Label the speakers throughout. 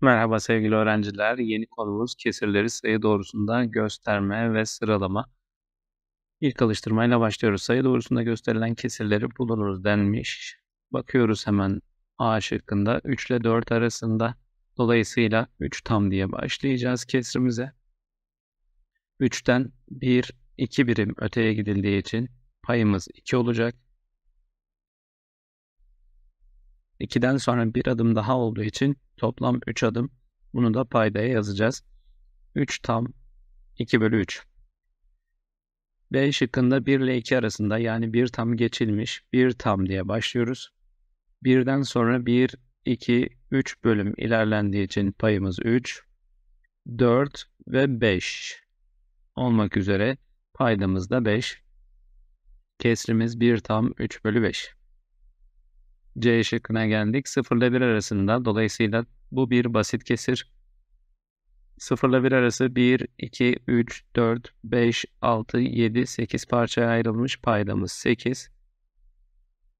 Speaker 1: Merhaba sevgili öğrenciler. Yeni konumuz kesirleri sayı doğrusunda gösterme ve sıralama. İlk alıştırmayla başlıyoruz. Sayı doğrusunda gösterilen kesirleri bulunuz denmiş. Bakıyoruz hemen A şıkkında 3 ile 4 arasında. Dolayısıyla 3 tam diye başlayacağız kesrimize. 3'ten 1, 2 birim öteye gidildiği için payımız 2 olacak. 2'den sonra bir adım daha olduğu için toplam 3 adım. Bunu da paydaya yazacağız. 3 tam 2 bölü 3. B şıkkında 1 ile 2 arasında yani 1 tam geçilmiş 1 tam diye başlıyoruz. 1'den sonra 1, 2, 3 bölüm ilerlendiği için payımız 3, 4 ve 5 olmak üzere paydamız da 5. Kesrimiz 1 tam 3 bölü 5. C şıkkına geldik. 0 ile 1 arasında. Dolayısıyla bu bir basit kesir. 0 ile 1 arası 1, 2, 3, 4, 5, 6, 7, 8 parçaya ayrılmış paydamız 8.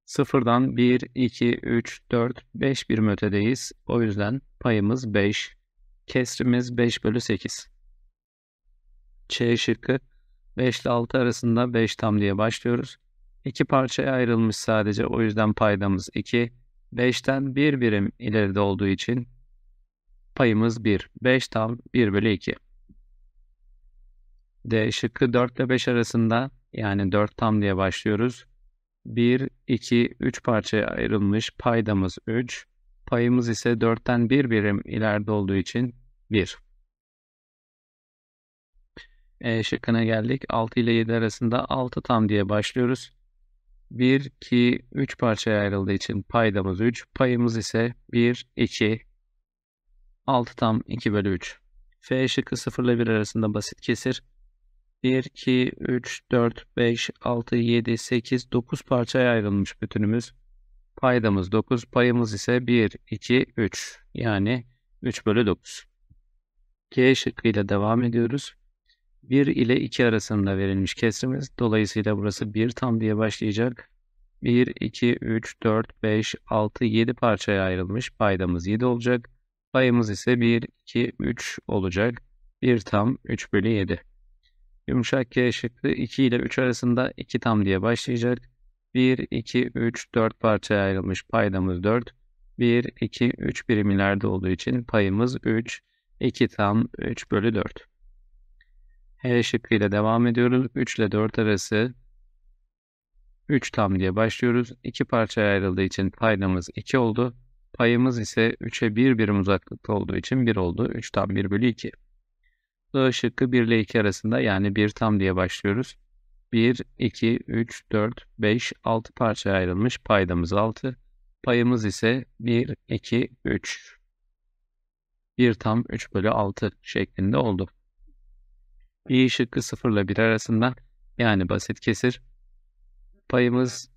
Speaker 1: 0'dan 1, 2, 3, 4, 5 birim ötedeyiz. O yüzden payımız 5. Kesrimiz 5 bölü 8. Ç şıkkı 5 ile 6 arasında 5 tam diye başlıyoruz. İki parçaya ayrılmış sadece o yüzden paydamız 2. 5'ten 1 birim ileride olduğu için payımız 1. 5 tam 1 bölü 2. D şıkkı 4 ile 5 arasında yani 4 tam diye başlıyoruz. 1, 2, 3 parçaya ayrılmış paydamız 3. Payımız ise 4'ten 1 birim ileride olduğu için 1. E şıkkına geldik. 6 ile 7 arasında 6 tam diye başlıyoruz. 1, 2, 3 parçaya ayrıldığı için paydamız 3. Payımız ise 1, 2, 6 tam 2 bölü 3. F şıkkı 0 ile 1 arasında basit kesir. 1, 2, 3, 4, 5, 6, 7, 8, 9 parçaya ayrılmış bütünümüz. Paydamız 9, payımız ise 1, 2, 3. Yani 3 bölü 9. G şıkkıyla devam ediyoruz. 1 ile 2 arasında verilmiş kesrimiz. Dolayısıyla burası 1 tam diye başlayacak. 1, 2, 3, 4, 5, 6, 7 parçaya ayrılmış. Paydamız 7 olacak. Payımız ise 1, 2, 3 olacak. 1 tam 3 bölü 7. Yumuşak G şıkkı 2 ile 3 arasında 2 tam diye başlayacak. 1, 2, 3, 4 parçaya ayrılmış paydamız 4. 1, 2, 3 birimlerde olduğu için payımız 3, 2 tam 3 bölü 4. E şıkkıyla devam ediyoruz. 3 ile 4 arası 3 tam diye başlıyoruz. 2 parçaya ayrıldığı için paydamız 2 oldu. Payımız ise 3'e 1 birim uzaklıkta olduğu için 1 oldu. 3 tam 1 bölü 2. I şıkkı 1 ile 2 arasında yani 1 tam diye başlıyoruz. 1, 2, 3, 4, 5, 6 parçaya ayrılmış paydamız 6. Payımız ise 1, 2, 3. 1 tam 3 bölü 6 şeklinde oldu. Bir şıkkı 0 ile 1 arasında yani basit kesir. Payımız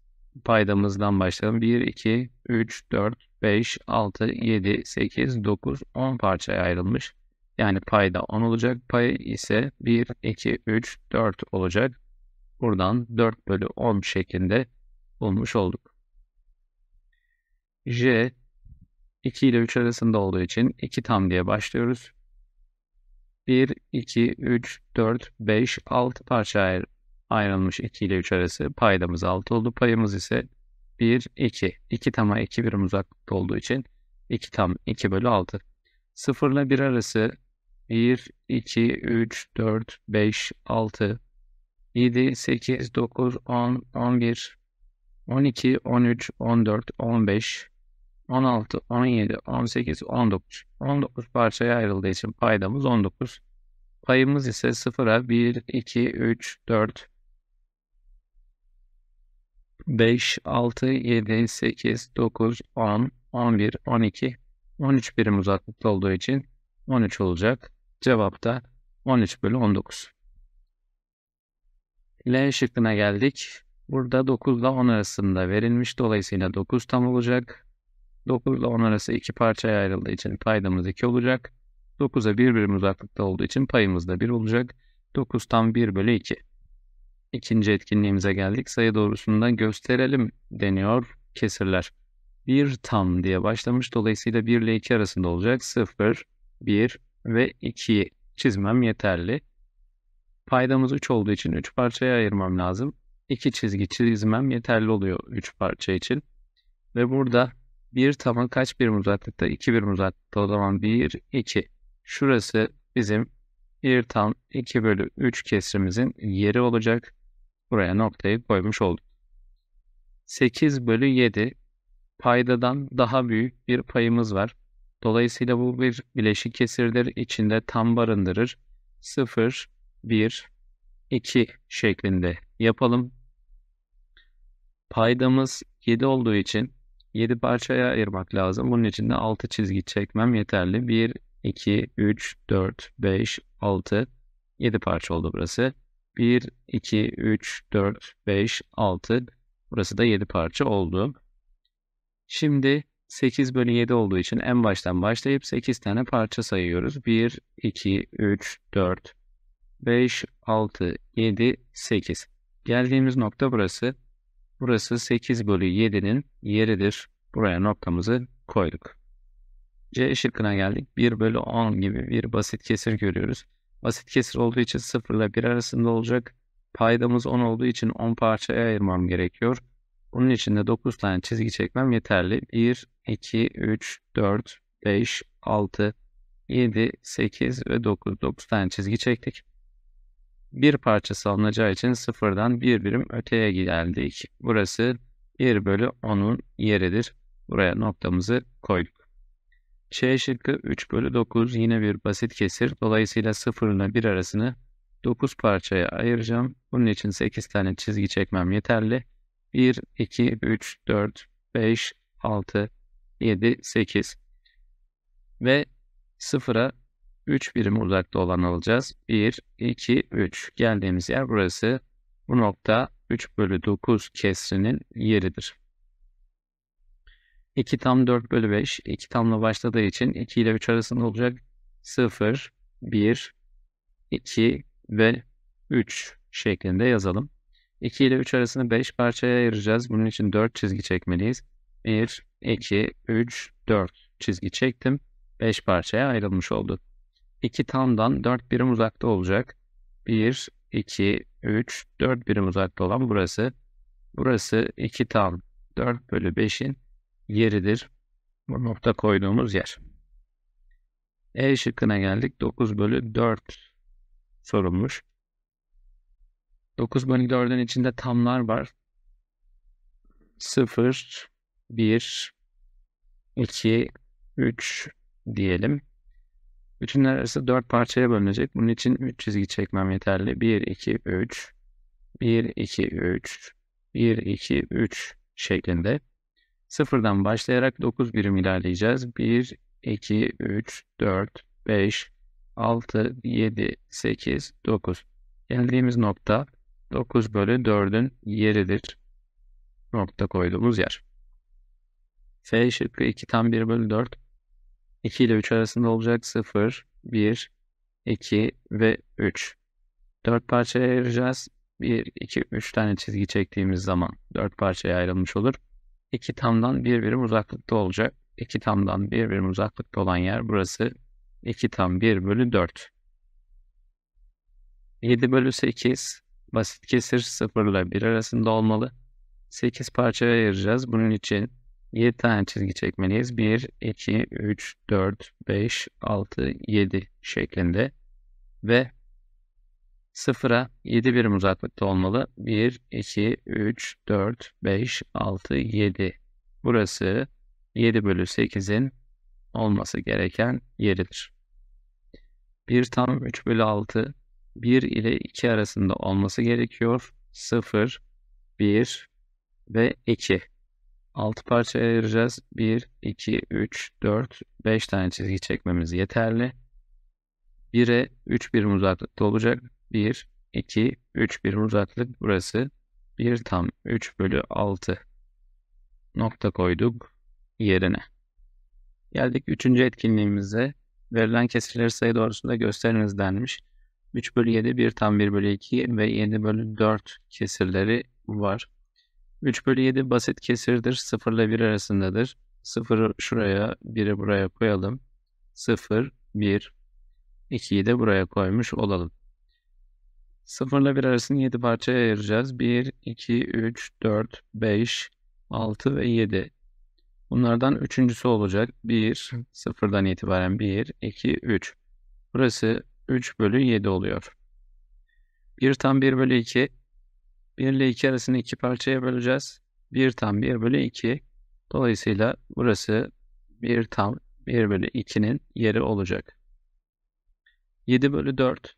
Speaker 1: paydamızdan başlayalım. 1, 2, 3, 4, 5, 6, 7, 8, 9, 10 parçaya ayrılmış. Yani payda 10 olacak. Pay ise 1, 2, 3, 4 olacak. Buradan 4 bölü 10 şeklinde bulmuş olduk. J 2 ile 3 arasında olduğu için 2 tam diye başlıyoruz. 1, 2, 3, 4, 5, 6 parça ayrılmış 2 ile 3 arası. Paydamız 6 oldu. Payımız ise 1, 2. 2 tam 2 birim uzaklıkta olduğu için 2 tam 2 bölü 6. 0 ile 1 arası 1, 2, 3, 4, 5, 6, 7, 8, 9, 10, 11, 12, 13, 14, 15, 16, 17, 18, 19. 19 parçaya ayrıldığı için paydamız 19. Payımız ise 0'a 1, 2, 3, 4, 5, 6, 7, 8, 9, 10, 11, 12, 13 birim uzaklıkta olduğu için 13 olacak. Cevap da 13 bölü 19. L şıkkına geldik. Burada 9 ile 10 arasında verilmiş. Dolayısıyla 9 tam olacak. 9 ile 10 arası iki parçaya ayrıldığı için paydamız 2 olacak. 9'a 1 birim uzaklıkta olduğu için payımız da 1 olacak. 9 tam 1 bölü 2. İkinci etkinliğimize geldik. Sayı doğrusunda gösterelim deniyor kesirler. 1 tam diye başlamış. Dolayısıyla 1 ile 2 arasında olacak. 0, 1 ve 2'yi çizmem yeterli. Paydamız 3 olduğu için 3 parçaya ayırmam lazım. 2 çizgi çizmem yeterli oluyor 3 parça için. Ve burada bir taban kaç birim uzaklıkta? 2 birim uzaklıkta. O zaman 1, 2. Şurası bizim 1 tam 2 bölü 3 kesrimizin yeri olacak. Buraya noktayı koymuş olduk. 8 bölü 7 paydadan daha büyük bir payımız var. Dolayısıyla bu bir bileşik kesirdir. İçinde tam barındırır. 0, 1, 2 şeklinde yapalım. Paydamız 7 olduğu için 7 parçaya ayırmak lazım. Bunun için de 6 çizgi çekmem yeterli. 1, 2, 3, 4, 5, 6, 7 parça oldu burası. 1, 2, 3, 4, 5, 6. Burası da 7 parça oldu. Şimdi 8 bölü 7 olduğu için en baştan başlayıp 8 tane parça sayıyoruz. 1, 2, 3, 4, 5, 6, 7, 8. Geldiğimiz nokta burası. Burası 8 bölü 7'nin yeridir. Buraya noktamızı koyduk. C şıkkına geldik. 1 bölü 10 gibi bir basit kesir görüyoruz. Basit kesir olduğu için 0 ile 1 arasında olacak. Paydamız 10 olduğu için 10 parçaya ayırmam gerekiyor. Bunun için de 9 tane çizgi çekmem yeterli. 1, 2, 3, 4, 5, 6, 7, 8 ve 9. 9 tane çizgi çektik bir parçası alınacağı için sıfırdan bir birim öteye geldik. Burası 1 bölü 10'un yeridir. Buraya noktamızı koyduk. C şıkkı 3 bölü 9 yine bir basit kesir. Dolayısıyla 0 ile 1 arasını 9 parçaya ayıracağım. Bunun için 8 tane çizgi çekmem yeterli. 1, 2, 3, 4, 5, 6, 7, 8 ve 0'a 3 birim uzakta olan alacağız. 1, 2, 3. Geldiğimiz yer burası. Bu nokta 3 bölü 9 kesrinin yeridir. 2 tam 4 bölü 5. 2 tamla başladığı için 2 ile 3 arasında olacak. 0, 1, 2 ve 3 şeklinde yazalım. 2 ile 3 arasını 5 parçaya ayıracağız. Bunun için 4 çizgi çekmeliyiz. 1, 2, 3, 4 çizgi çektim. 5 parçaya ayrılmış oldu. 2 tamdan 4 birim uzakta olacak. 1, 2, 3, 4 birim uzakta olan burası. Burası 2 tam 4 bölü 5'in yeridir. Bu nokta koyduğumuz yer. E şıkkına geldik. 9 bölü 4 sorulmuş. 9 bölü 4'ün içinde tamlar var. 0, 1, 2, 3 diyelim. Bütünler arası 4 parçaya bölünecek. Bunun için 3 çizgi çekmem yeterli. 1, 2, 3. 1, 2, 3. 1, 2, 3 şeklinde. Sıfırdan başlayarak 9 birim ilerleyeceğiz. 1, 2, 3, 4, 5, 6, 7, 8, 9. Geldiğimiz nokta 9 bölü 4'ün yeridir. Nokta koyduğumuz yer. F şıkkı 2 tam 1 bölü 4. 2 ile 3 arasında olacak 0, 1, 2 ve 3. 4 parçaya ayıracağız. 1, 2, 3 tane çizgi çektiğimiz zaman 4 parçaya ayrılmış olur. 2 tamdan bir birim uzaklıkta olacak. 2 tamdan bir birim uzaklıkta olan yer burası. 2 tam 1 bölü 4. 7 bölü 8 basit kesir 0 ile 1 arasında olmalı. 8 parçaya ayıracağız. Bunun için 7 tane çizgi çekmeliyiz. 1, 2, 3, 4, 5, 6, 7 şeklinde. Ve sıfıra 7 birim uzaklıkta olmalı. 1, 2, 3, 4, 5, 6, 7. Burası 7 bölü 8'in olması gereken yeridir. 1 tam 3 bölü 6 1 ile 2 arasında olması gerekiyor. 0, 1 ve 2. 6 parçaya ayıracağız. 1, 2, 3, 4, 5 tane çizgi çekmemiz yeterli. 1'e 3 birim uzaklıkta olacak. 1, 2, 3 birim uzaklık burası. 1 tam 3 bölü 6 nokta koyduk yerine. Geldik 3. etkinliğimize. Verilen kesirleri sayı doğrusunda gösteriniz denmiş. 3 bölü 7, 1 tam 1 bölü 2 ve 7 bölü 4 kesirleri var. 3 bölü 7 basit kesirdir. 0 ile 1 arasındadır. 0'ı şuraya, 1'i buraya koyalım. 0, 1, 2'yi de buraya koymuş olalım. 0 ile 1 arasını 7 parçaya ayıracağız. 1, 2, 3, 4, 5, 6 ve 7. Bunlardan üçüncüsü olacak. 1, 0'dan itibaren 1, 2, 3. Burası 3 bölü 7 oluyor. 1 tam 1 bölü 2 1 ile 2 arasını iki parçaya böleceğiz. 1 tam 1 bölü 2. Dolayısıyla burası 1 tam 1 bölü 2'nin yeri olacak. 7 bölü 4.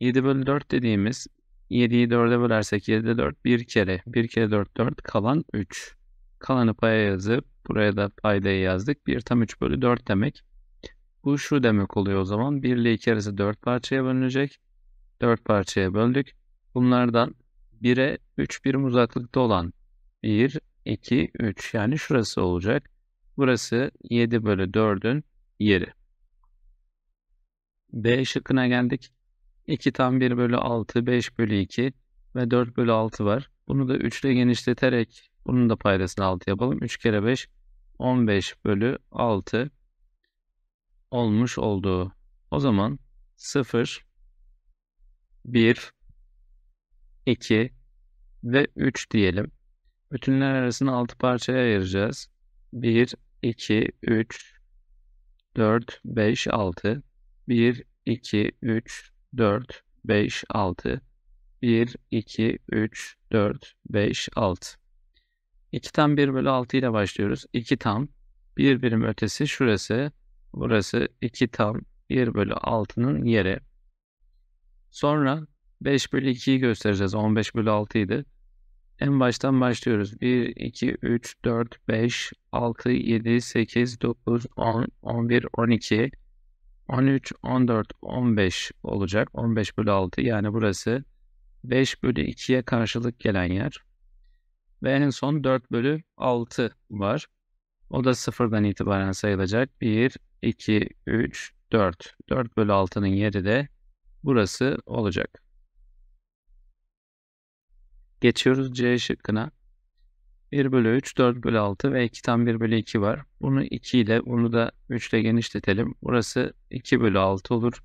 Speaker 1: 7 bölü 4 dediğimiz 7'yi 4'e bölersek 7'de 4 1 kere. 1 kere 4 4 kalan 3. Kalanı paya yazıp buraya da paydayı yazdık. 1 tam 3 bölü 4 demek. Bu şu demek oluyor o zaman. 1 ile 2 arası 4 parçaya bölünecek. 4 parçaya böldük. Bunlardan 1'e 3 birim uzaklıkta olan 1, 2, 3 yani şurası olacak. Burası 7 bölü 4'ün yeri. B şıkkına geldik. 2 tam 1 bölü 6, 5 bölü 2 ve 4 bölü 6 var. Bunu da 3 ile genişleterek bunun da paydasını 6 yapalım. 3 kere 5 15 bölü 6 olmuş oldu. O zaman 0 1 2 ve 3 diyelim. Bütünler arasını 6 parçaya ayıracağız. 1, 2, 3, 4, 5, 6. 1, 2, 3, 4, 5, 6. 1, 2, 3, 4, 5, 6. 2 tam 1 bölü 6 ile başlıyoruz. 2 tam. bir birim ötesi şurası. Burası 2 tam 1 bölü 6'nın yeri. Sonra 5 bölü 2'yi göstereceğiz. 15 bölü 6 idi. En baştan başlıyoruz. 1, 2, 3, 4, 5, 6, 7, 8, 9, 10, 11, 12, 13, 14, 15 olacak. 15 bölü 6 yani burası 5 bölü 2'ye karşılık gelen yer. Ve en son 4 bölü 6 var. O da sıfırdan itibaren sayılacak. 1, 2, 3, 4. 4 bölü 6'nın yeri de burası olacak. Geçiyoruz C şıkkına. 1 bölü 3, 4 bölü 6 ve 2 tam 1 bölü 2 var. Bunu 2 ile, bunu da 3 ile genişletelim. Burası 2 bölü 6 olur.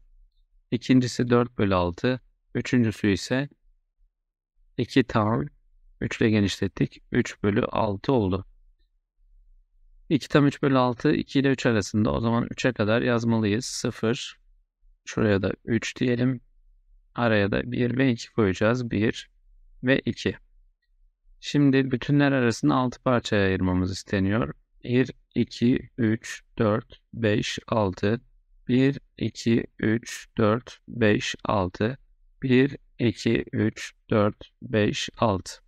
Speaker 1: İkincisi 4 bölü 6. Üçüncüsü ise 2 tam 3 ile genişlettik. 3 bölü 6 oldu. 2 tam 3 bölü 6, 2 ile 3 arasında. O zaman 3'e kadar yazmalıyız. 0, şuraya da 3 diyelim. Araya da 1 ve 2 koyacağız. 1, ve 2. Şimdi bütünler arasını 6 parçaya ayırmamız isteniyor. 1, 2, 3, 4, 5, 6. 1, 2, 3, 4, 5, 6. 1, 2, 3, 4, 5, 6.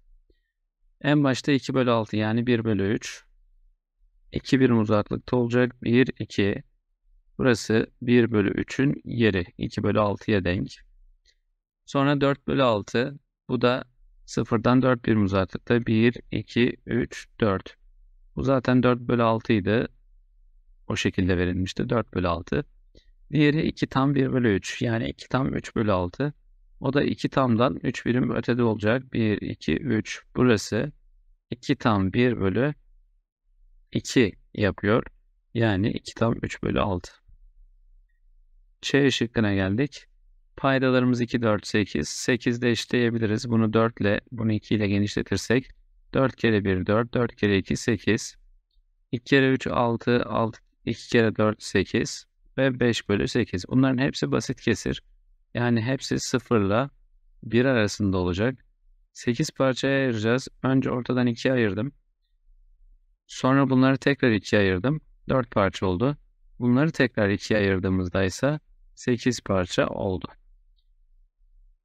Speaker 1: En başta 2 bölü 6 yani 1 bölü 3. 2 birim uzaklıkta olacak. 1, 2. Burası 1 bölü 3'ün yeri. 2 bölü 6'ya denk. Sonra 4 bölü 6. Bu da 0'dan 4 birim uzaklıkta 1, 2, 3, 4. Bu zaten 4 bölü 6 idi. O şekilde verilmişti. 4 bölü 6. Diğeri 2 tam 1 bölü 3. Yani 2 tam 3 bölü 6. O da 2 tamdan 3 birim ötede olacak. 1, 2, 3. Burası 2 tam 1 bölü 2 yapıyor. Yani 2 tam 3 bölü 6. C şıkkına geldik. Paydalarımız 2, 4, 8. 8 de eşitleyebiliriz. Bunu 4 ile, bunu 2 ile genişletirsek 4 kere 1, 4. 4 kere 2, 8. 2 kere 3, 6. 6 2 kere 4, 8. Ve 5 bölü 8. Bunların hepsi basit kesir. Yani hepsi 0 ile 1 arasında olacak. 8 parçaya ayıracağız. Önce ortadan 2'ye ayırdım. Sonra bunları tekrar 2'ye ayırdım. 4 parça oldu. Bunları tekrar 2'ye ayırdığımızda ise 8 parça oldu.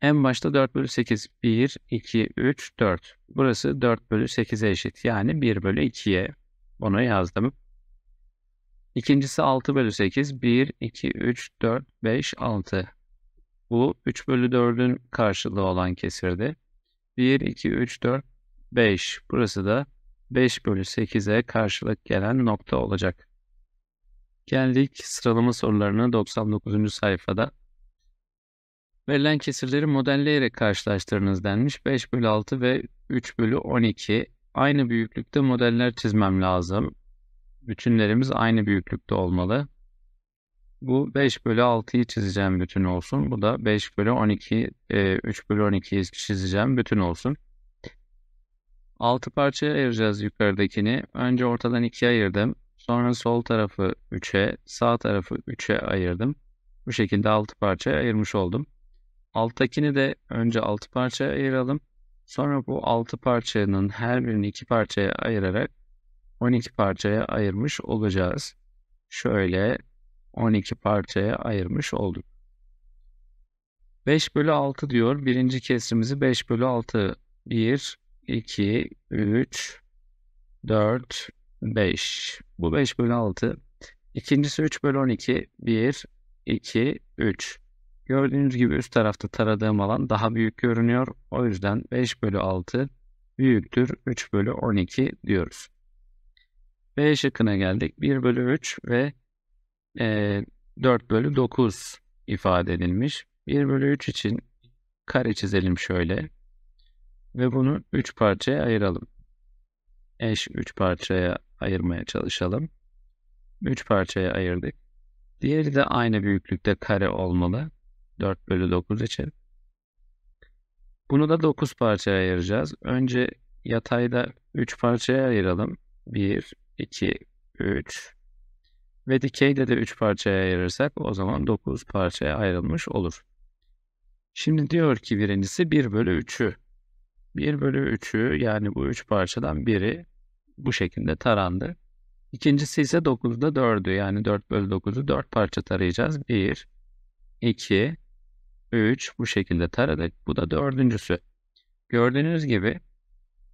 Speaker 1: En başta 4 bölü 8. 1, 2, 3, 4. Burası 4 bölü 8'e eşit. Yani 1 bölü 2'ye. Bunu yazdım. İkincisi 6 bölü 8. 1, 2, 3, 4, 5, 6. Bu 3 bölü 4'ün karşılığı olan kesirdi. 1, 2, 3, 4, 5. Burası da 5 bölü 8'e karşılık gelen nokta olacak. Geldik sıralama sorularına 99. sayfada. Verilen kesirleri modelleyerek karşılaştırınız denmiş. 5 bölü 6 ve 3 bölü 12 aynı büyüklükte modeller çizmem lazım. Bütünlerimiz aynı büyüklükte olmalı. Bu 5 bölü 6'yı çizeceğim bütün olsun. Bu da 5 bölü 12, 3 e, bölü 12'yi çizeceğim bütün olsun. 6 parçaya ayıracağız yukarıdakini. Önce ortadan 2'ye ayırdım. Sonra sol tarafı 3'e, sağ tarafı 3'e ayırdım. Bu şekilde 6 parçaya ayırmış oldum. Alttakini de önce 6 parçaya ayıralım. Sonra bu 6 parçanın her birini 2 parçaya ayırarak 12 parçaya ayırmış olacağız. Şöyle 12 parçaya ayırmış olduk. 5 bölü 6 diyor. Birinci kesrimizi 5 bölü 6. 1, 2, 3, 4, 5. Bu 5 bölü 6. İkincisi 3 bölü 12. 1, 2, 3. Gördüğünüz gibi üst tarafta taradığım alan daha büyük görünüyor. O yüzden 5 bölü 6 büyüktür 3 bölü 12 diyoruz. B şıkkına geldik. 1 bölü 3 ve e, 4 bölü 9 ifade edilmiş. 1 bölü 3 için kare çizelim şöyle. Ve bunu 3 parçaya ayıralım. Eş 3 parçaya ayırmaya çalışalım. 3 parçaya ayırdık. Diğeri de aynı büyüklükte kare olmalı. 4 bölü 9 için. Bunu da 9 parçaya ayıracağız. Önce yatayda 3 parçaya ayıralım. 1, 2, 3 ve dikeyde de 3 parçaya ayırırsak o zaman 9 parçaya ayrılmış olur. Şimdi diyor ki birincisi 1 bölü 3'ü. 1 bölü 3'ü yani bu 3 parçadan biri bu şekilde tarandı. İkincisi ise 9'da 4'ü yani 4 bölü 9'u 4 parça tarayacağız. 1, 2, 3 bu şekilde taradık. Bu da dördüncüsü. Gördüğünüz gibi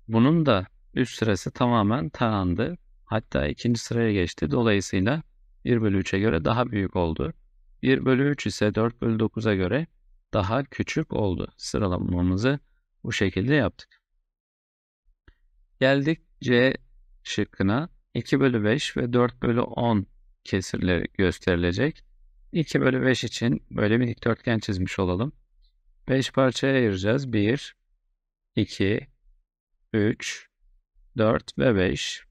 Speaker 1: bunun da üst sırası tamamen tarandı. Hatta ikinci sıraya geçti. Dolayısıyla 1 bölü 3'e göre daha büyük oldu. 1 bölü 3 ise 4 bölü 9'a göre daha küçük oldu. Sıralamamızı bu şekilde yaptık. Geldik C şıkkına. 2 bölü 5 ve 4 bölü 10 kesirleri gösterilecek. 2 bölü 5 için böyle bir dikdörtgen çizmiş olalım. 5 parçaya ayıracağız. 1, 2, 3, 4 ve 5.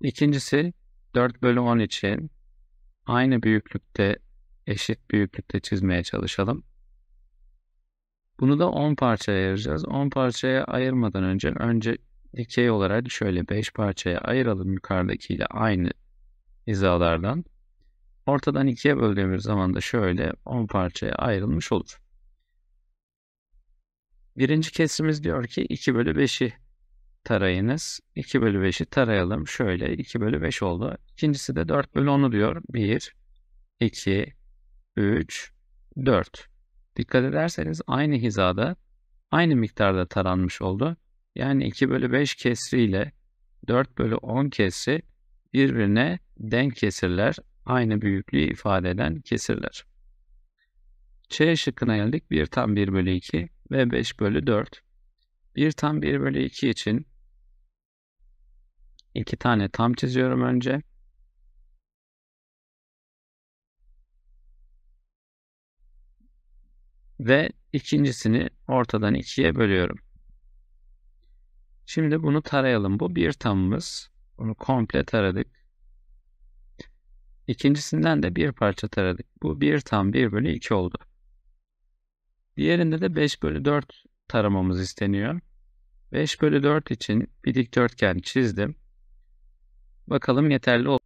Speaker 1: İkincisi 4 bölü 10 için aynı büyüklükte, eşit büyüklükte çizmeye çalışalım. Bunu da 10 parçaya ayıracağız. 10 parçaya ayırmadan önce önce dikey olarak şöyle 5 parçaya ayıralım yukarıdakiyle aynı hizalardan. Ortadan ikiye böldüğümüz zaman da şöyle 10 parçaya ayrılmış olur. Birinci kesimiz diyor ki 2 bölü 5'i tarayınız. 2 bölü 5'i tarayalım. Şöyle 2 bölü 5 oldu. İkincisi de 4 bölü 10'u diyor. 1, 2, 3, 4. Dikkat ederseniz aynı hizada aynı miktarda taranmış oldu. Yani 2 bölü 5 kesri ile 4 bölü 10 kesri birbirine denk kesirler aynı büyüklüğü ifade eden kesirler. C şıkkına geldik. 1 tam 1 bölü 2 ve 5 bölü 4. 1 tam 1 bölü 2 için 2 tane tam çiziyorum önce. Ve ikincisini ortadan ikiye bölüyorum. Şimdi bunu tarayalım. Bu bir tamımız. Bunu komple taradık. İkincisinden de bir parça taradık. Bu 1 tam 1 bölü 2 oldu. Diğerinde de 5 bölü 4 taramamız isteniyor. 5 bölü 4 için bir dikdörtgen çizdim. Bakalım yeterli olur.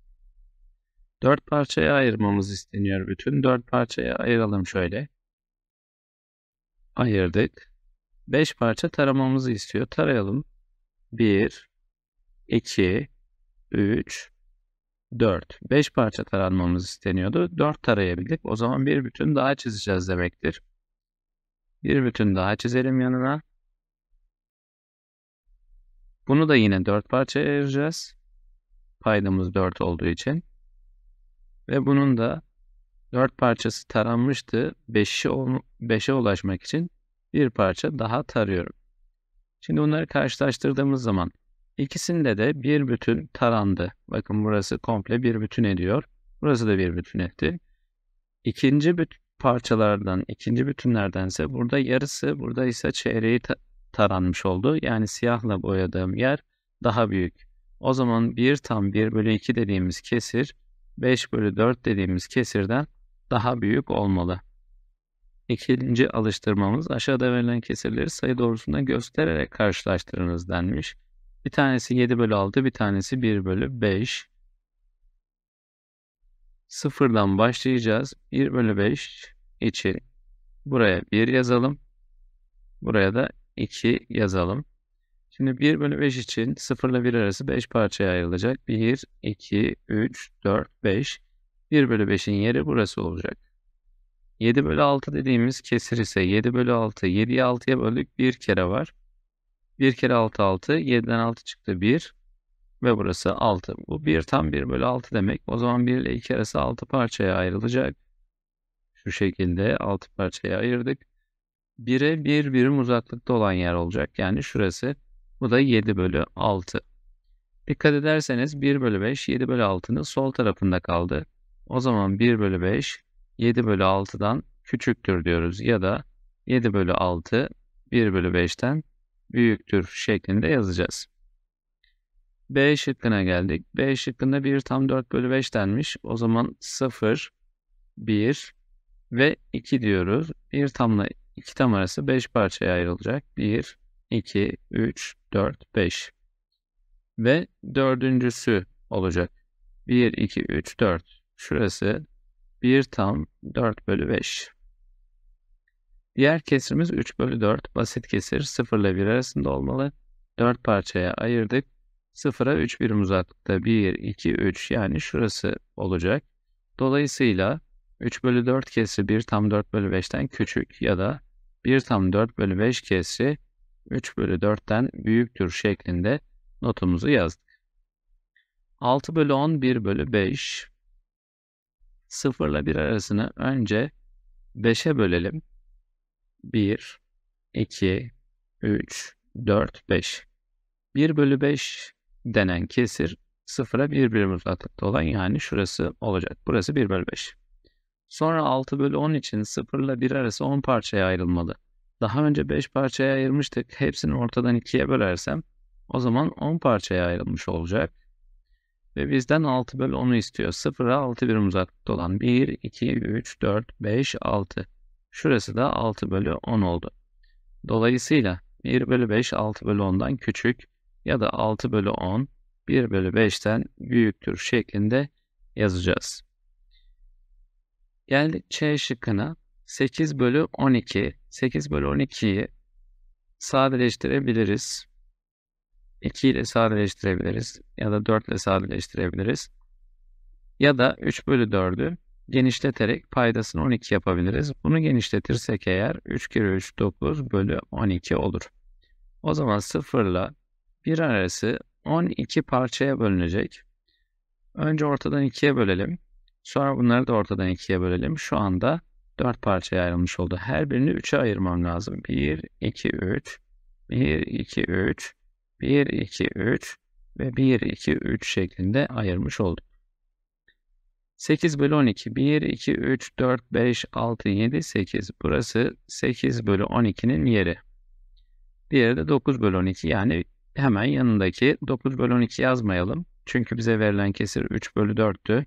Speaker 1: 4 parçaya ayırmamız isteniyor bütün. 4 parçaya ayıralım şöyle. Ayırdık. 5 parça taramamızı istiyor. Tarayalım. 1, 2, 3, 4. 5 parça taranmamız isteniyordu. 4 tarayabildik. O zaman bir bütün daha çizeceğiz demektir. Bir bütün daha çizelim yanına. Bunu da yine 4 parçaya ayıracağız. Paydamız 4 olduğu için. Ve bunun da 4 parçası taranmıştı. 5'e 5'e ulaşmak için bir parça daha tarıyorum. Şimdi bunları karşılaştırdığımız zaman İkisinde de bir bütün tarandı. Bakın burası komple bir bütün ediyor. Burası da bir bütün etti. İkinci bütün parçalardan, ikinci bütünlerdense burada yarısı, burada ise çeyreği taranmış oldu. Yani siyahla boyadığım yer daha büyük. O zaman 1 tam 1 bölü 2 dediğimiz kesir 5 bölü 4 dediğimiz kesirden daha büyük olmalı. İkinci alıştırmamız aşağıda verilen kesirleri sayı doğrusunda göstererek karşılaştırınız denmiş. Bir tanesi 7 bölü 6, bir tanesi 1 bölü 5. Sıfırdan başlayacağız. 1 bölü 5 içi. Buraya 1 yazalım. Buraya da 2 yazalım. Şimdi 1 bölü 5 için 0 ile 1 arası 5 parçaya ayrılacak. 1, 2, 3, 4, 5. 1 bölü 5'in yeri burası olacak. 7 bölü 6 dediğimiz kesir ise 7 bölü 6, 7'yi 6'ya böldük bir kere var. 1 kere 6 6. 7'den 6 çıktı 1. Ve burası 6. Bu 1 tam 1 bölü 6 demek. O zaman 1 ile 2 arası 6 parçaya ayrılacak. Şu şekilde 6 parçaya ayırdık. 1'e 1 birim uzaklıkta olan yer olacak. Yani şurası. Bu da 7 bölü 6. Dikkat ederseniz 1 bölü 5, 7 bölü 6'nın sol tarafında kaldı. O zaman 1 bölü 5, 7 bölü 6'dan küçüktür diyoruz. Ya da 7 bölü 6, 1 bölü 5'ten büyüktür şeklinde yazacağız. B şıkkına geldik. B şıkkında 1 tam 4 bölü 5 denmiş. O zaman 0, 1 ve 2 diyoruz. 1 tamla 2 tam arası 5 parçaya ayrılacak. 1, 2, 3, 4, 5. Ve dördüncüsü olacak. 1, 2, 3, 4. Şurası 1 tam 4 bölü 5. Diğer kesirimiz 3 bölü 4. Basit kesir 0 ile 1 arasında olmalı. 4 parçaya ayırdık. 0'a 3 birim uzaklıkta 1, 2, 3 yani şurası olacak. Dolayısıyla 3 bölü 4 kesi 1 tam 4 bölü 5'ten küçük ya da 1 tam 4 bölü 5 kesi 3 bölü 4'ten büyüktür şeklinde notumuzu yazdık. 6 bölü 10 1 bölü 5 0 ile 1 arasını önce 5'e bölelim. 1, 2, 3, 4, 5. 1 bölü 5 denen kesir sıfıra 1 uzaklıkta olan yani şurası olacak. Burası 1 bölü 5. Sonra 6 bölü 10 için 0 ile 1 arası 10 parçaya ayrılmalı. Daha önce 5 parçaya ayırmıştık. Hepsini ortadan 2'ye bölersem o zaman 10 parçaya ayrılmış olacak. Ve bizden 6 bölü 10'u istiyor. 0'a 6 birim uzaklıkta olan 1, 2, 3, 4, 5, 6. Şurası da 6 bölü 10 oldu. Dolayısıyla 1 bölü 5 6 bölü 10'dan küçük ya da 6 bölü 10 1 bölü 5'ten büyüktür şeklinde yazacağız. Geldik C şıkkına. 8 bölü 12. 8 bölü 12'yi sadeleştirebiliriz. 2 ile sadeleştirebiliriz ya da 4 ile sadeleştirebiliriz. Ya da 3 bölü 4'ü genişleterek paydasını 12 yapabiliriz. Bunu genişletirsek eğer 3 kere 3 9 bölü 12 olur. O zaman 0 ile 1 arası 12 parçaya bölünecek. Önce ortadan 2'ye bölelim. Sonra bunları da ortadan 2'ye bölelim. Şu anda 4 parçaya ayrılmış oldu. Her birini 3'e ayırmam lazım. 1, 2, 3, 1, 2, 3, 1, 2, 3 ve 1, 2, 3 şeklinde ayırmış olduk. 8 bölü 12. 1, 2, 3, 4, 5, 6, 7, 8. Burası 8 bölü 12'nin yeri. Diğeri de 9 bölü 12. Yani hemen yanındaki 9 bölü 12 yazmayalım. Çünkü bize verilen kesir 3 bölü 4'tü.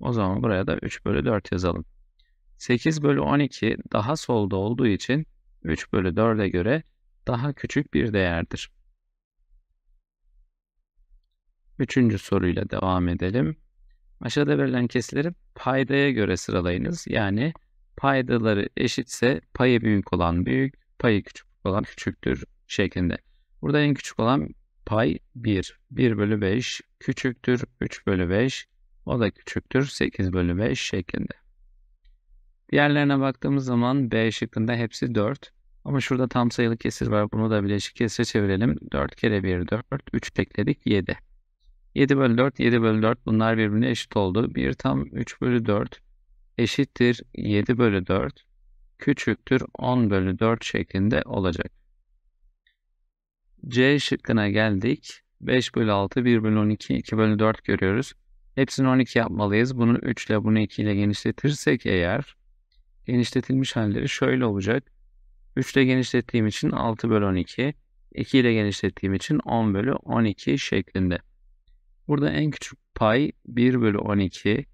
Speaker 1: O zaman buraya da 3 bölü 4 yazalım. 8 bölü 12 daha solda olduğu için 3 bölü 4'e göre daha küçük bir değerdir. Üçüncü soruyla devam edelim. Aşağıda verilen kesileri paydaya göre sıralayınız. Yani paydaları eşitse payı büyük olan büyük, payı küçük olan küçüktür şeklinde. Burada en küçük olan pay 1. 1 bölü 5 küçüktür 3 bölü 5. O da küçüktür 8 bölü 5 şeklinde. Diğerlerine baktığımız zaman B şıkkında hepsi 4. Ama şurada tam sayılı kesir var. Bunu da bileşik kesire çevirelim. 4 kere 1 4. 3 ekledik 7. 7 bölü 4, 7 bölü 4 bunlar birbirine eşit oldu. 1 tam 3 bölü 4 eşittir 7 bölü 4 küçüktür 10 bölü 4 şeklinde olacak. C şıkkına geldik. 5 bölü 6, 1 bölü 12, 2 bölü 4 görüyoruz. Hepsini 12 yapmalıyız. Bunu 3 ile bunu 2 ile genişletirsek eğer genişletilmiş halleri şöyle olacak. 3 ile genişlettiğim için 6 bölü 12, 2 ile genişlettiğim için 10 bölü 12 şeklinde. Burada en küçük pay 1 bölü 12.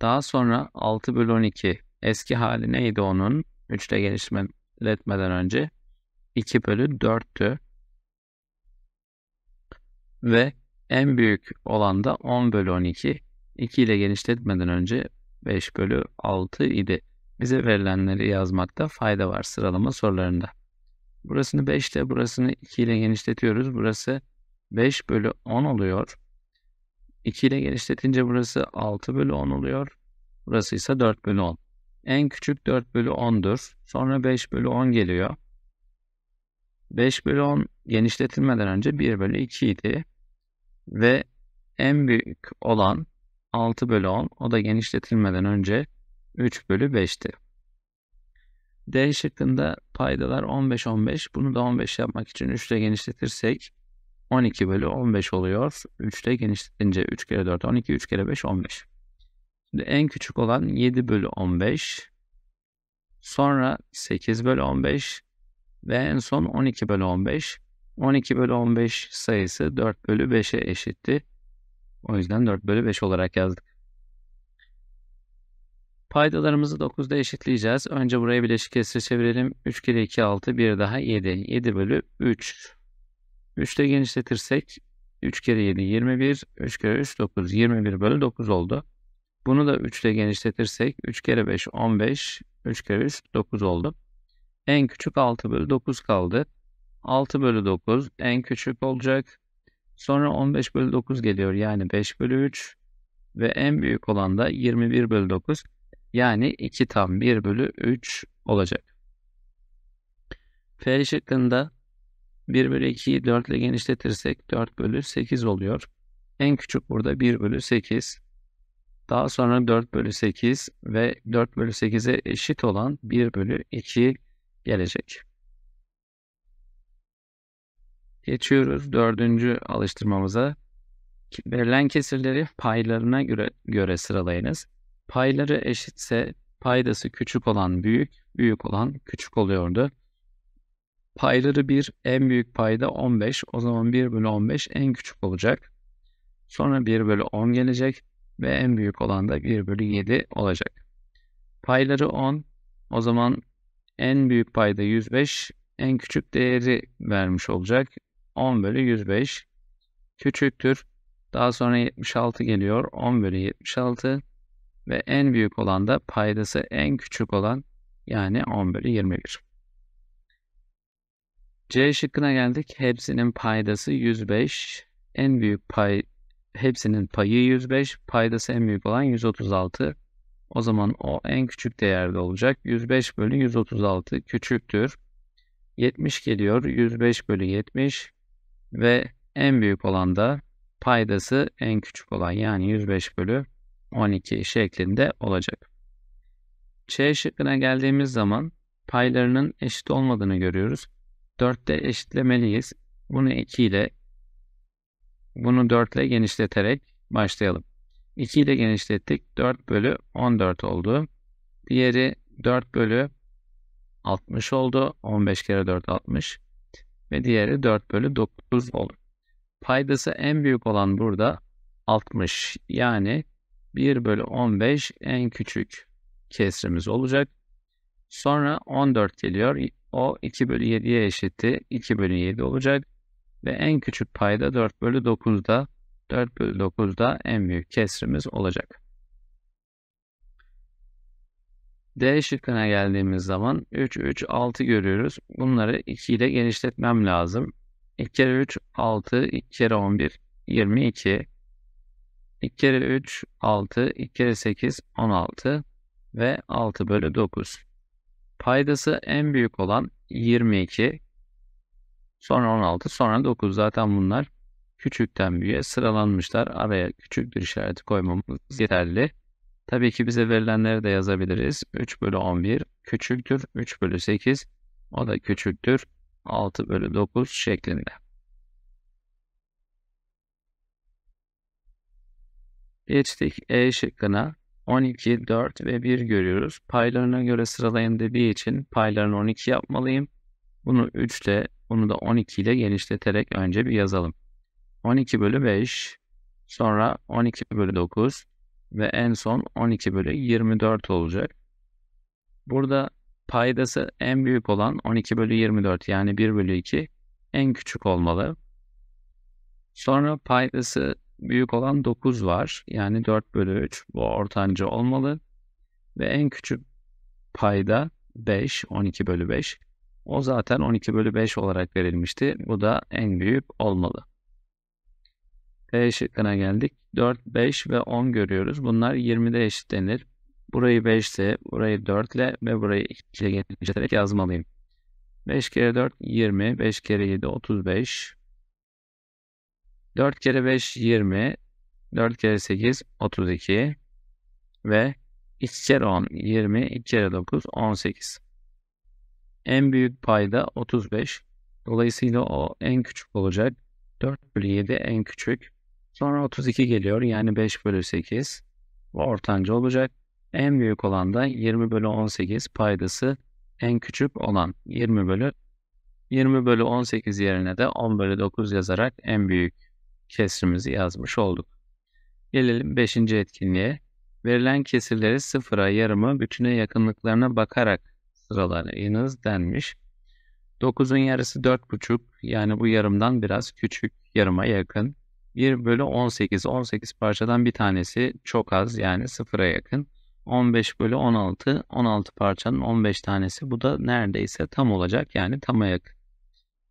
Speaker 1: Daha sonra 6 bölü 12. Eski hali neydi onun? 3 ile genişletmeden önce. 2 bölü 4'tü. Ve en büyük olan da 10 bölü 12. 2 ile genişletmeden önce 5 bölü 6 idi. Bize verilenleri yazmakta fayda var sıralama sorularında. Burasını 5 ile burasını 2 ile genişletiyoruz. Burası 5 bölü 10 oluyor. 2 ile genişletince burası 6 bölü 10 oluyor. Burası ise 4 bölü 10. En küçük 4 bölü 10'dur. Sonra 5 bölü 10 geliyor. 5 bölü 10 genişletilmeden önce 1 bölü 2 idi. Ve en büyük olan 6 bölü 10 o da genişletilmeden önce 3 bölü 5'ti. D şıkkında paydalar 15-15 bunu da 15 yapmak için 3 ile genişletirsek 12 bölü 15 oluyor. 3'te genişletince 3 kere 4 12, 3 kere 5 15. Şimdi en küçük olan 7 bölü 15. Sonra 8 bölü 15 ve en son 12 bölü 15. 12 bölü 15 sayısı 4 bölü 5'e eşitti. O yüzden 4 bölü 5 olarak yazdık. Paydalarımızı 9'da eşitleyeceğiz. Önce buraya bileşik kesir çevirelim. 3 kere 2 6 bir daha 7. 7 bölü 3 3 ile genişletirsek 3 kere 7 21, 3 kere 3 9, 21 bölü 9 oldu. Bunu da 3 ile genişletirsek 3 kere 5 15, 3 kere 3 9 oldu. En küçük 6 bölü 9 kaldı. 6 bölü 9 en küçük olacak. Sonra 15 bölü 9 geliyor yani 5 bölü 3 ve en büyük olan da 21 bölü 9 yani 2 tam 1 bölü 3 olacak. F şıkkında 1 bölü 2'yi 4 ile genişletirsek 4 bölü 8 oluyor. En küçük burada 1 bölü 8. Daha sonra 4 bölü 8 ve 4 bölü 8'e eşit olan 1 bölü 2 gelecek. Geçiyoruz dördüncü alıştırmamıza. Verilen kesirleri paylarına göre, göre sıralayınız. Payları eşitse paydası küçük olan büyük, büyük olan küçük oluyordu. Payları 1, en büyük payda 15. O zaman 1 bölü 15 en küçük olacak. Sonra 1 bölü 10 gelecek ve en büyük olan da 1 bölü 7 olacak. Payları 10. O zaman en büyük payda 105, en küçük değeri vermiş olacak. 10 bölü 105 küçüktür. Daha sonra 76 geliyor. 10 bölü 76 ve en büyük olan da paydası en küçük olan yani 10 bölü 21. C şıkkına geldik. Hepsinin paydası 105. En büyük pay hepsinin payı 105. Paydası en büyük olan 136. O zaman o en küçük değerde olacak. 105 bölü 136 küçüktür. 70 geliyor. 105 bölü 70 ve en büyük olan da paydası en küçük olan yani 105 bölü 12 şeklinde olacak. Ç şıkkına geldiğimiz zaman paylarının eşit olmadığını görüyoruz. 4'te eşitlemeliyiz. Bunu 2 ile bunu 4 ile genişleterek başlayalım. 2 ile genişlettik. 4 bölü 14 oldu. Diğeri 4 bölü 60 oldu. 15 kere 4 60. Ve diğeri 4 bölü 9 oldu. Paydası en büyük olan burada 60. Yani 1 bölü 15 en küçük kesrimiz olacak. Sonra 14 geliyor. O 2 bölü 7'ye eşitti. 2 bölü 7 olacak. Ve en küçük payda 4 bölü 9'da 4 bölü 9'da en büyük kesrimiz olacak. D şıkkına geldiğimiz zaman 3, 3, 6 görüyoruz. Bunları 2 ile genişletmem lazım. 2 kere 3, 6, 2 kere 11, 22. 2 kere 3, 6, 2 kere 8, 16 ve 6 bölü 9. Paydası en büyük olan 22, sonra 16, sonra 9. Zaten bunlar küçükten büyüğe sıralanmışlar. Araya küçük bir işareti koymamız yeterli. Tabii ki bize verilenleri de yazabiliriz. 3 bölü 11 küçüktür. 3 bölü 8 o da küçüktür. 6 bölü 9 şeklinde. Geçtik E şıkkına. 12, 4 ve 1 görüyoruz. Paylarına göre sıralayın dediği için paylarını 12 yapmalıyım. Bunu 3 ile bunu da 12 ile genişleterek önce bir yazalım. 12 bölü 5 sonra 12 bölü 9 ve en son 12 bölü 24 olacak. Burada paydası en büyük olan 12 bölü 24 yani 1 bölü 2 en küçük olmalı. Sonra paydası büyük olan 9 var. Yani 4 bölü 3 bu ortanca olmalı. Ve en küçük payda 5, 12 bölü 5. O zaten 12 bölü 5 olarak verilmişti. Bu da en büyük olmalı. P şıkkına geldik. 4, 5 ve 10 görüyoruz. Bunlar 20'de eşitlenir. Burayı 5 ile, burayı 4 ile ve burayı 2 ile yazmalıyım. 5 kere 4 20, 5 kere 7 35, 4 kere 5 20. 4 kere 8 32. Ve 2 kere 10 20. 2 kere 9 18. En büyük payda 35. Dolayısıyla o en küçük olacak. 4 bölü 7 en küçük. Sonra 32 geliyor yani 5 bölü 8. Bu ortanca olacak. En büyük olan da 20 bölü 18 paydası en küçük olan 20 bölü 20 bölü 18 yerine de 10 bölü 9 yazarak en büyük kesrimizi yazmış olduk. Gelelim 5. etkinliğe. Verilen kesirleri sıfıra, yarımı bütüne yakınlıklarına bakarak sıralayınız denmiş. 9'un yarısı 4,5 yani bu yarımdan biraz küçük yarıma yakın. 1 bölü 18, 18 parçadan bir tanesi çok az yani sıfıra yakın. 15 bölü 16, 16 parçanın 15 tanesi bu da neredeyse tam olacak yani tama yakın.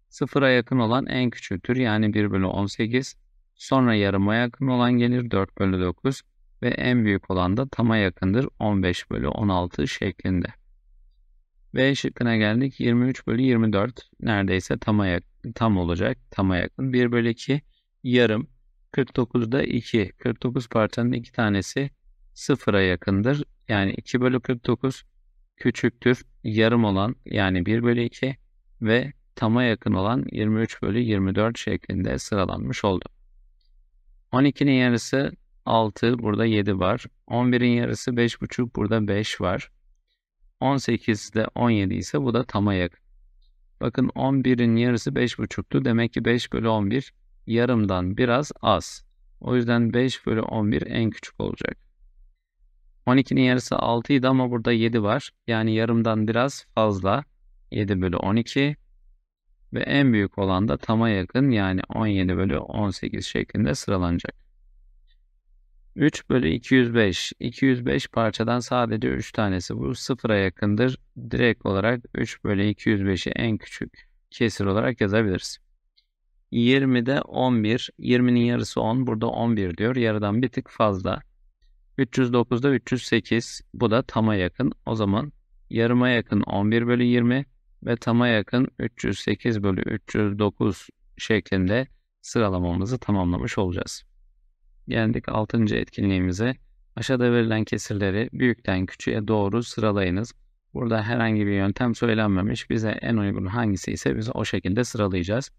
Speaker 1: Sıfıra yakın olan en küçüktür yani 1 bölü 18. Sonra yarıma yakın olan gelir 4 bölü 9 ve en büyük olan da tama yakındır 15 bölü 16 şeklinde. B şıkkına geldik 23 bölü 24 neredeyse tama yakın, tam olacak tama yakın 1 bölü 2 yarım 49'da 2 49 parçanın 2 tanesi sıfıra yakındır yani 2 bölü 49 küçüktür yarım olan yani 1 bölü 2 ve tama yakın olan 23 bölü 24 şeklinde sıralanmış oldu. 12'nin yarısı 6, burada 7 var. 11'in yarısı 5,5, burada 5 var. 18'de 17 ise bu da tama yakın. Bakın 11'in yarısı 5,5'tu. Demek ki 5 bölü 11 yarımdan biraz az. O yüzden 5 bölü 11 en küçük olacak. 12'nin yarısı 6 idi ama burada 7 var. Yani yarımdan biraz fazla. 7 bölü 12 ve en büyük olan da tama yakın yani 17 bölü 18 şeklinde sıralanacak. 3 bölü 205. 205 parçadan sadece 3 tanesi. Bu sıfıra yakındır. Direkt olarak 3 bölü 205'i en küçük kesir olarak yazabiliriz. 20'de 11. 20'nin yarısı 10. Burada 11 diyor. Yarıdan bir tık fazla. 309'da 308. Bu da tama yakın. O zaman yarıma yakın 11 bölü 20 ve tama yakın 308 bölü 309 şeklinde sıralamamızı tamamlamış olacağız. Geldik 6. etkinliğimize. Aşağıda verilen kesirleri büyükten küçüğe doğru sıralayınız. Burada herhangi bir yöntem söylenmemiş. Bize en uygun hangisi ise biz o şekilde sıralayacağız.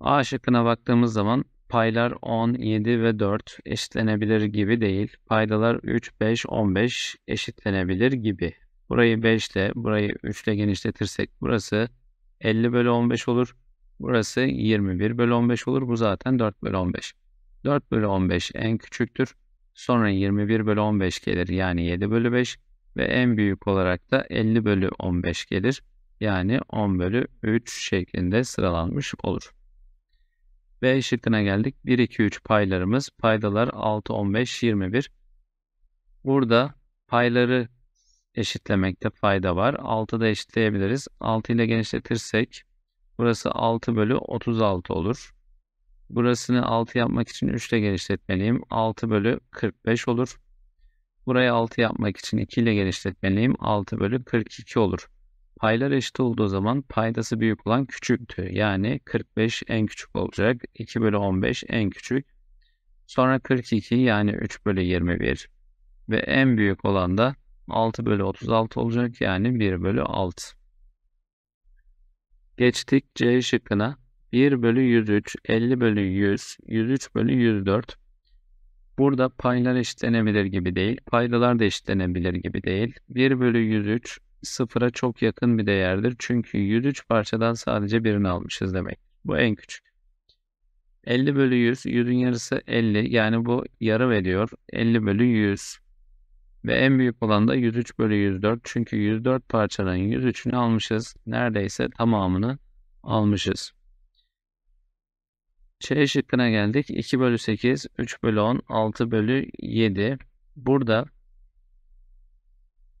Speaker 1: A şıkkına baktığımız zaman paylar 10, 7 ve 4 eşitlenebilir gibi değil. Paydalar 3, 5, 15 eşitlenebilir gibi Burayı 5 ile burayı 3 ile genişletirsek burası 50 bölü 15 olur. Burası 21 bölü 15 olur. Bu zaten 4 bölü 15. 4 bölü 15 en küçüktür. Sonra 21 bölü 15 gelir yani 7 bölü 5 ve en büyük olarak da 50 bölü 15 gelir. Yani 10 bölü 3 şeklinde sıralanmış olur. B şıkkına geldik. 1, 2, 3 paylarımız. Paydalar 6, 15, 21. Burada payları eşitlemekte fayda var. 6 da eşitleyebiliriz. 6 ile genişletirsek burası 6 bölü 36 olur. Burasını 6 yapmak için 3 ile genişletmeliyim. 6 bölü 45 olur. Burayı 6 yapmak için 2 ile genişletmeliyim. 6 bölü 42 olur. Paylar eşit olduğu zaman paydası büyük olan küçüktü. Yani 45 en küçük olacak. 2 bölü 15 en küçük. Sonra 42 yani 3 bölü 21. Ve en büyük olan da 6 bölü 36 olacak yani 1 bölü 6. Geçtik C şıkkına. 1 bölü 103, 50 bölü 100, 103 bölü 104. Burada paylar eşitlenebilir gibi değil. Paydalar da eşitlenebilir gibi değil. 1 bölü 103 sıfıra çok yakın bir değerdir. Çünkü 103 parçadan sadece birini almışız demek. Bu en küçük. 50 bölü 100, 100'ün yarısı 50. Yani bu yarım ediyor. 50 bölü 100. Ve en büyük olan da 103 bölü 104. Çünkü 104 parçadan 103'ünü almışız. Neredeyse tamamını almışız. Ç şıkkına geldik. 2 bölü 8, 3 bölü 10, 6 bölü 7. Burada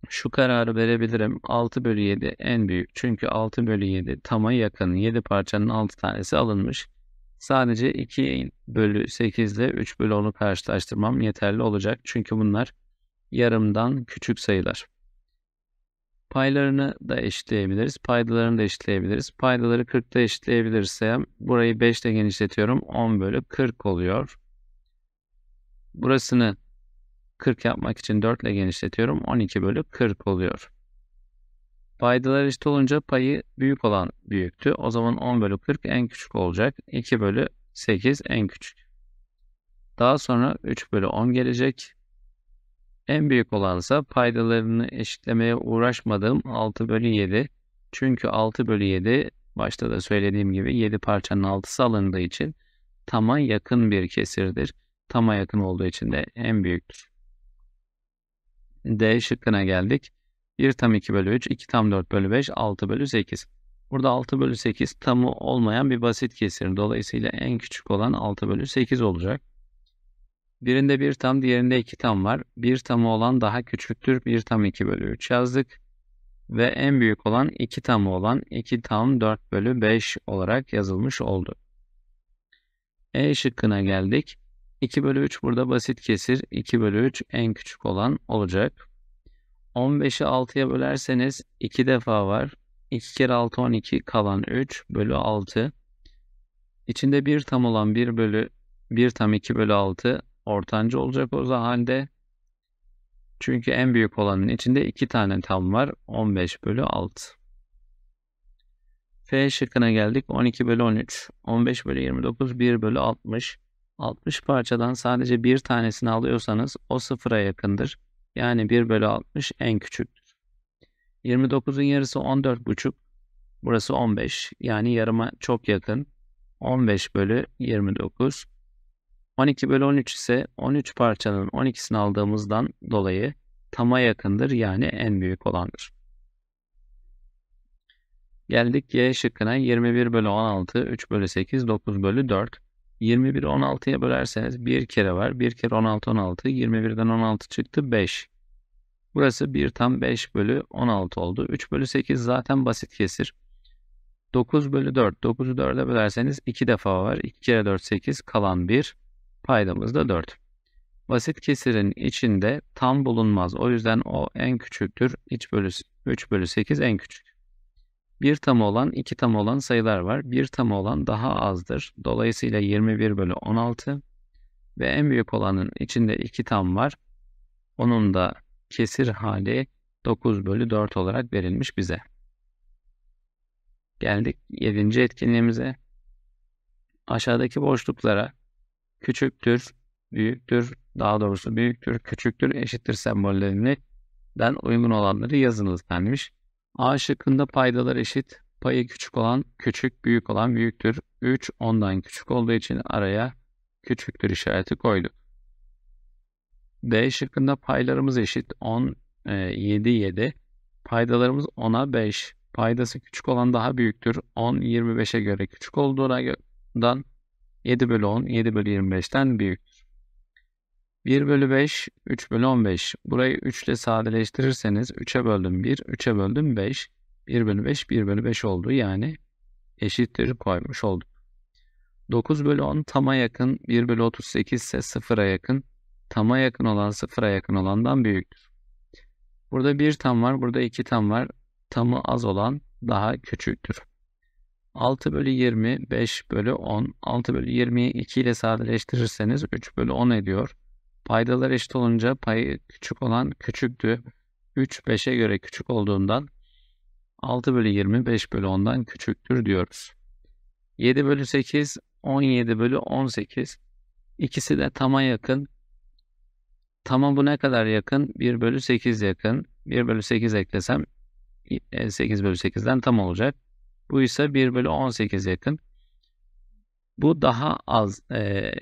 Speaker 1: şu kararı verebilirim. 6 bölü 7 en büyük. Çünkü 6 bölü 7 tama yakın. 7 parçanın 6 tanesi alınmış. Sadece 2 bölü 8 ile 3 bölü 10'u karşılaştırmam yeterli olacak. Çünkü bunlar yarımdan küçük sayılar. Paylarını da eşitleyebiliriz. Paydalarını da eşitleyebiliriz. Paydaları 40 eşitleyebilirsem burayı 5 ile genişletiyorum. 10 bölü 40 oluyor. Burasını 40 yapmak için 4 ile genişletiyorum. 12 bölü 40 oluyor. Paydalar eşit olunca payı büyük olan büyüktü. O zaman 10 bölü 40 en küçük olacak. 2 bölü 8 en küçük. Daha sonra 3 bölü 10 gelecek. En büyük olansa paydalarını eşitlemeye uğraşmadığım 6 bölü 7. Çünkü 6 bölü 7 başta da söylediğim gibi 7 parçanın 6'sı alındığı için tama yakın bir kesirdir. Tama yakın olduğu için de en büyüktür. D şıkkına geldik. 1 tam 2 bölü 3, 2 tam 4 bölü 5, 6 bölü 8. Burada 6 bölü 8 tamı olmayan bir basit kesir. Dolayısıyla en küçük olan 6 bölü 8 olacak. Birinde bir tam, diğerinde iki tam var. Bir tamı olan daha küçüktür. Bir tam 2 bölü 3 yazdık. Ve en büyük olan iki tamı olan 2 tam 4 bölü 5 olarak yazılmış oldu. E şıkkına geldik. 2 bölü 3 burada basit kesir. 2 bölü 3 en küçük olan olacak. 15'i 6'ya bölerseniz 2 defa var. 2 kere 6 12 kalan 3 bölü 6. İçinde bir tam olan 1 bölü 1 tam 2 bölü 6 Ortancı olacak o halde. Çünkü en büyük olanın içinde iki tane tam var. 15 bölü 6. F şıkkına geldik. 12 bölü 13, 15 bölü 29, 1 bölü 60. 60 parçadan sadece bir tanesini alıyorsanız o sıfıra yakındır. Yani 1 bölü 60 en küçüktür. 29'un yarısı 14 buçuk. Burası 15. Yani yarıma çok yakın. 15 bölü 29. 12 bölü 13 ise 13 parçanın 12'sini aldığımızdan dolayı tama yakındır yani en büyük olandır. Geldik Y şıkkına 21 bölü 16, 3 bölü 8, 9 bölü 4. 21'i 16'ya bölerseniz 1 kere var. 1 kere 16 16. 21'den 16 çıktı 5. Burası 1 tam 5 bölü 16 oldu. 3 bölü 8 zaten basit kesir. 9 bölü 4. 9'u 4'e bölerseniz 2 defa var. 2 kere 4 8 kalan 1. Paydamız da 4. Basit kesirin içinde tam bulunmaz. O yüzden o en küçüktür. 3 bölü, 3 bölü 8 en küçük. Bir tam olan, iki tam olan sayılar var. Bir tam olan daha azdır. Dolayısıyla 21 bölü 16 ve en büyük olanın içinde iki tam var. Onun da kesir hali 9 bölü 4 olarak verilmiş bize. Geldik 7. etkinliğimize. Aşağıdaki boşluklara küçüktür, büyüktür, daha doğrusu büyüktür, küçüktür, eşittir sembollerinden uygun olanları yazınız denmiş. A şıkkında paydalar eşit, payı küçük olan küçük, büyük olan büyüktür. 3 ondan küçük olduğu için araya küçüktür işareti koyduk. D şıkkında paylarımız eşit 10, 7, 7. Paydalarımız 10'a 5. Paydası küçük olan daha büyüktür. 10, 25'e göre küçük olduğundan 7 bölü 10, 7 bölü 25'ten büyüktür. 1 bölü 5, 3 bölü 15. Burayı 3 ile sadeleştirirseniz 3'e böldüm 1, 3'e böldüm 5. 1 bölü 5, 1 bölü 5 oldu. Yani eşittir koymuş olduk. 9 bölü 10 tama yakın, 1 bölü 38 ise 0'a yakın. Tama yakın olan 0'a yakın olandan büyüktür. Burada 1 tam var, burada 2 tam var. Tamı az olan daha küçüktür. 6 bölü 20 5 bölü 10. 6 bölü 20'yi 2 ile sadeleştirirseniz 3 bölü 10 ediyor. Paydalar eşit olunca payı küçük olan küçüktü. 3 5'e göre küçük olduğundan 6 bölü 20 5 bölü 10'dan küçüktür diyoruz. 7 bölü 8 17 bölü 18. ikisi de tama yakın. Tama bu ne kadar yakın? 1 bölü 8 yakın. 1 bölü 8 eklesem 8 e, bölü 8'den tam olacak. Bu ise 1 bölü 18 yakın. Bu daha az e,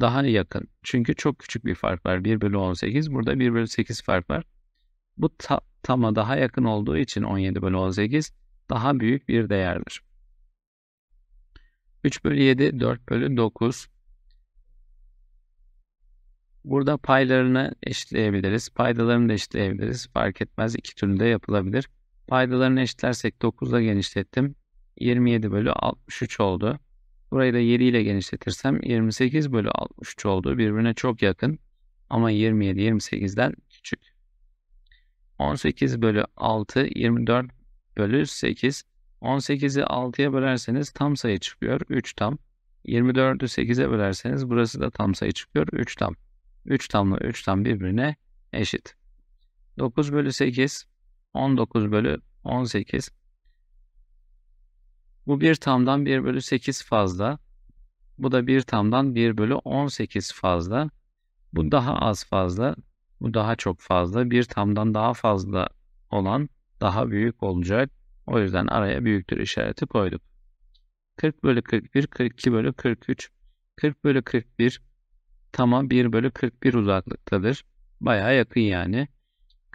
Speaker 1: daha yakın. Çünkü çok küçük bir fark var. 1 bölü 18. Burada 1 bölü 8 fark var. Bu ta, tama daha yakın olduğu için 17 bölü 18 daha büyük bir değerdir. 3 bölü 7, 4 bölü 9. Burada paylarını eşitleyebiliriz. Paydalarını da eşitleyebiliriz. Fark etmez. iki türlü de yapılabilir. Paydalarını eşitlersek 9'la genişlettim. 27 bölü 63 oldu. Burayı da 7 ile genişletirsem 28 bölü 63 oldu. Birbirine çok yakın ama 27 28'den küçük. 18 bölü 6 24 bölü 8. 18'i 6'ya bölerseniz tam sayı çıkıyor. 3 tam. 24'ü 8'e bölerseniz burası da tam sayı çıkıyor. 3 tam. 3 tamla 3 tam birbirine eşit. 9 bölü 8 19 bölü 18. Bu bir tamdan 1 bölü 8 fazla. Bu da bir tamdan 1 bölü 18 fazla. Bu daha az fazla. Bu daha çok fazla. Bir tamdan daha fazla olan daha büyük olacak. O yüzden araya büyüktür işareti koyduk. 40 bölü 41, 42 bölü 43, 40 bölü 41 tamam 1 bölü 41 uzaklıktadır. Baya yakın yani.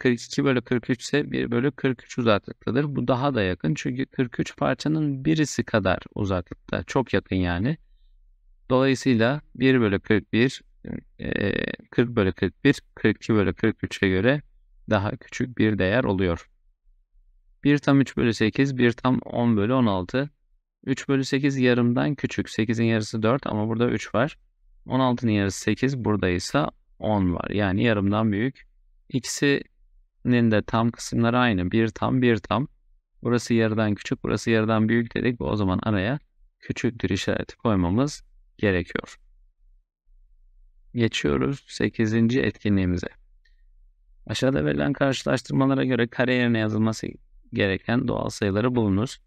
Speaker 1: 42 bölü 43 ise 1 bölü 43 uzaklıktadır. Bu daha da yakın çünkü 43 parçanın birisi kadar uzaklıkta. Çok yakın yani. Dolayısıyla 1 bölü 41, 40 e, bölü 41, 42 bölü 43'e göre daha küçük bir değer oluyor. 1 tam 3 bölü 8, 1 tam 10 bölü 16. 3 bölü 8 yarımdan küçük. 8'in yarısı 4 ama burada 3 var. 16'nın yarısı 8, burada ise 10 var. Yani yarımdan büyük. İkisi N'in de tam kısımları aynı. Bir tam bir tam. Burası yarıdan küçük, burası yarıdan büyük dedik. O zaman araya küçüktür işareti koymamız gerekiyor. Geçiyoruz 8. etkinliğimize. Aşağıda verilen karşılaştırmalara göre kare yerine yazılması gereken doğal sayıları bulunuz.